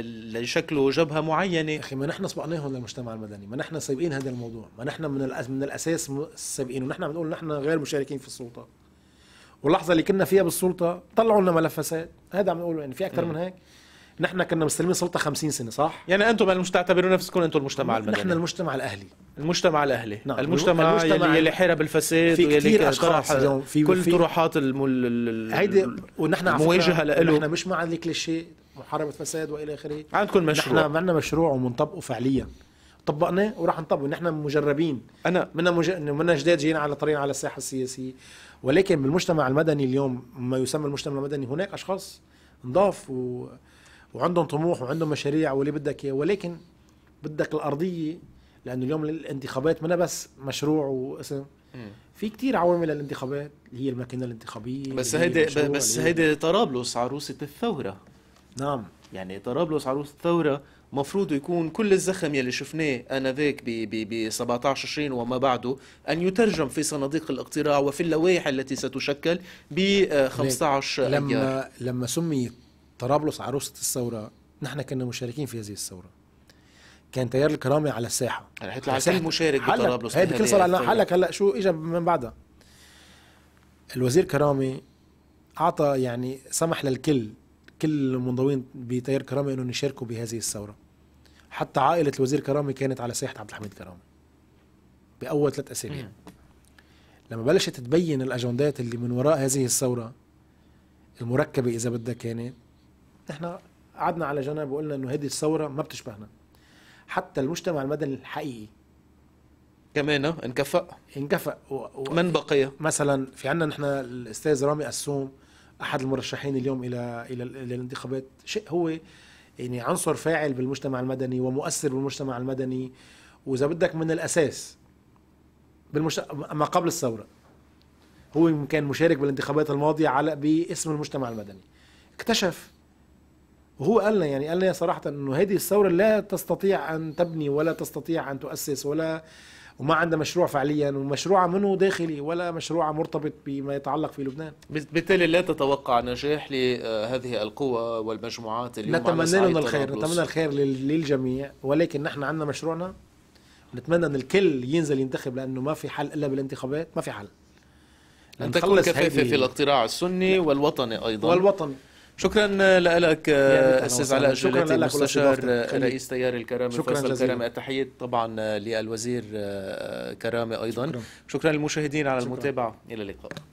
ليشكلوا جبهه معينه اخي ما نحن سبقناهم للمجتمع المدني ما نحن سابقين هذا الموضوع ما نحن من من الاساس سابقين ونحن بنقول نحن غير مشاركين في السلطه واللحظه اللي كنا فيها بالسلطه طلعوا لنا ملفات هذا عم نقوله يعني في اكثر من هيك نحن كنا مستلمين سلطه 50 سنه صح يعني انتم مش تعتبروا نفسكم انتم المجتمع المدني نحن المجتمع الاهلي المجتمع الاهلي نعم. المجتمع, المجتمع يلي, يلي حارب الفساد في كثير اشخاص اليوم في كل في طروحات المل... هيدي ونحن مواجهه له نحن مش مع ذيك الشيء محاربه فساد والى اخره عندكم مشروع نحن عندنا مشروع ومنطبقه فعليا طبقناه وراح نطبقه نحن مجربين انا منا مج... منا جداد جايين على طريق على الساحه السياسيه ولكن بالمجتمع المدني اليوم ما يسمى المجتمع المدني هناك اشخاص نضاف و... وعندهم طموح وعندهم مشاريع واللي بدك اياه ولكن بدك الارضيه لانه اليوم الانتخابات ما بس مشروع واسم في كتير عوامل للانتخابات اللي هي الماكينه الانتخابيه بس هيدي بس هيدي طرابلس عروسه الثوره نعم يعني طرابلس عروسه الثوره مفروض يكون كل الزخم يلي شفناه انذاك ب 17 تشرين وما بعده ان يترجم في صناديق الاقتراع وفي اللوائح التي ستشكل ب 15 آه، لما ايار لما سميت طرابلس عروسة الثورة نحن كنا مشاركين في هذه الثورة كان تيار الكرامي على الساحة يعني يطلع على مشارك بطرابلس هي بكل صلاة حلك هلا شو اجى من بعدها الوزير كرامي اعطى يعني سمح للكل كل المنضوين بتيار كرامي انهم يشاركوا بهذه الثوره حتى عائله الوزير كرامي كانت على ساحه عبد الحميد كرامي باول ثلاث اسابيع لما بلشت تبين الاجندات اللي من وراء هذه الثوره المركبه اذا بدك كانت احنا قعدنا على جنب وقلنا انه هذه الثوره ما بتشبهنا حتى المجتمع المدني الحقيقي كمان آه، انكفأ انكفأ و... و... من بقي مثلا في عندنا نحن الاستاذ رامي قسوم احد المرشحين اليوم الى الى, إلى الانتخابات شيء هو يعني عنصر فاعل بالمجتمع المدني ومؤثر بالمجتمع المدني واذا بدك من الاساس بالمجتمع ما قبل الثوره هو كان مشارك بالانتخابات الماضيه على باسم المجتمع المدني اكتشف وهو قال لنا يعني قال لنا صراحه انه هذه الثوره لا تستطيع ان تبني ولا تستطيع ان تؤسس ولا وما عندها مشروع فعليا ومشروع منه داخلي ولا مشروع مرتبط بما يتعلق في لبنان بالتالي لا تتوقع نجاح لهذه آه، القوى والمجموعات اليوم نتمنى لهم الخير نتمنى الخير للجميع ولكن نحن عندنا مشروعنا نتمنى ان الكل ينزل ينتخب لانه ما في حل الا بالانتخابات ما في حل ان تكون في الاقتراع السني نعم. والوطني ايضا والوطني شكرا لك استاذ علاء الجولاتي مستشار رئيس تيار الكرامه شكرا فيصل جزيلا. التحيه طبعا للوزير آه، كرامه ايضا شكرا, شكرا للمشاهدين على شكرا. المتابعه الى اللقاء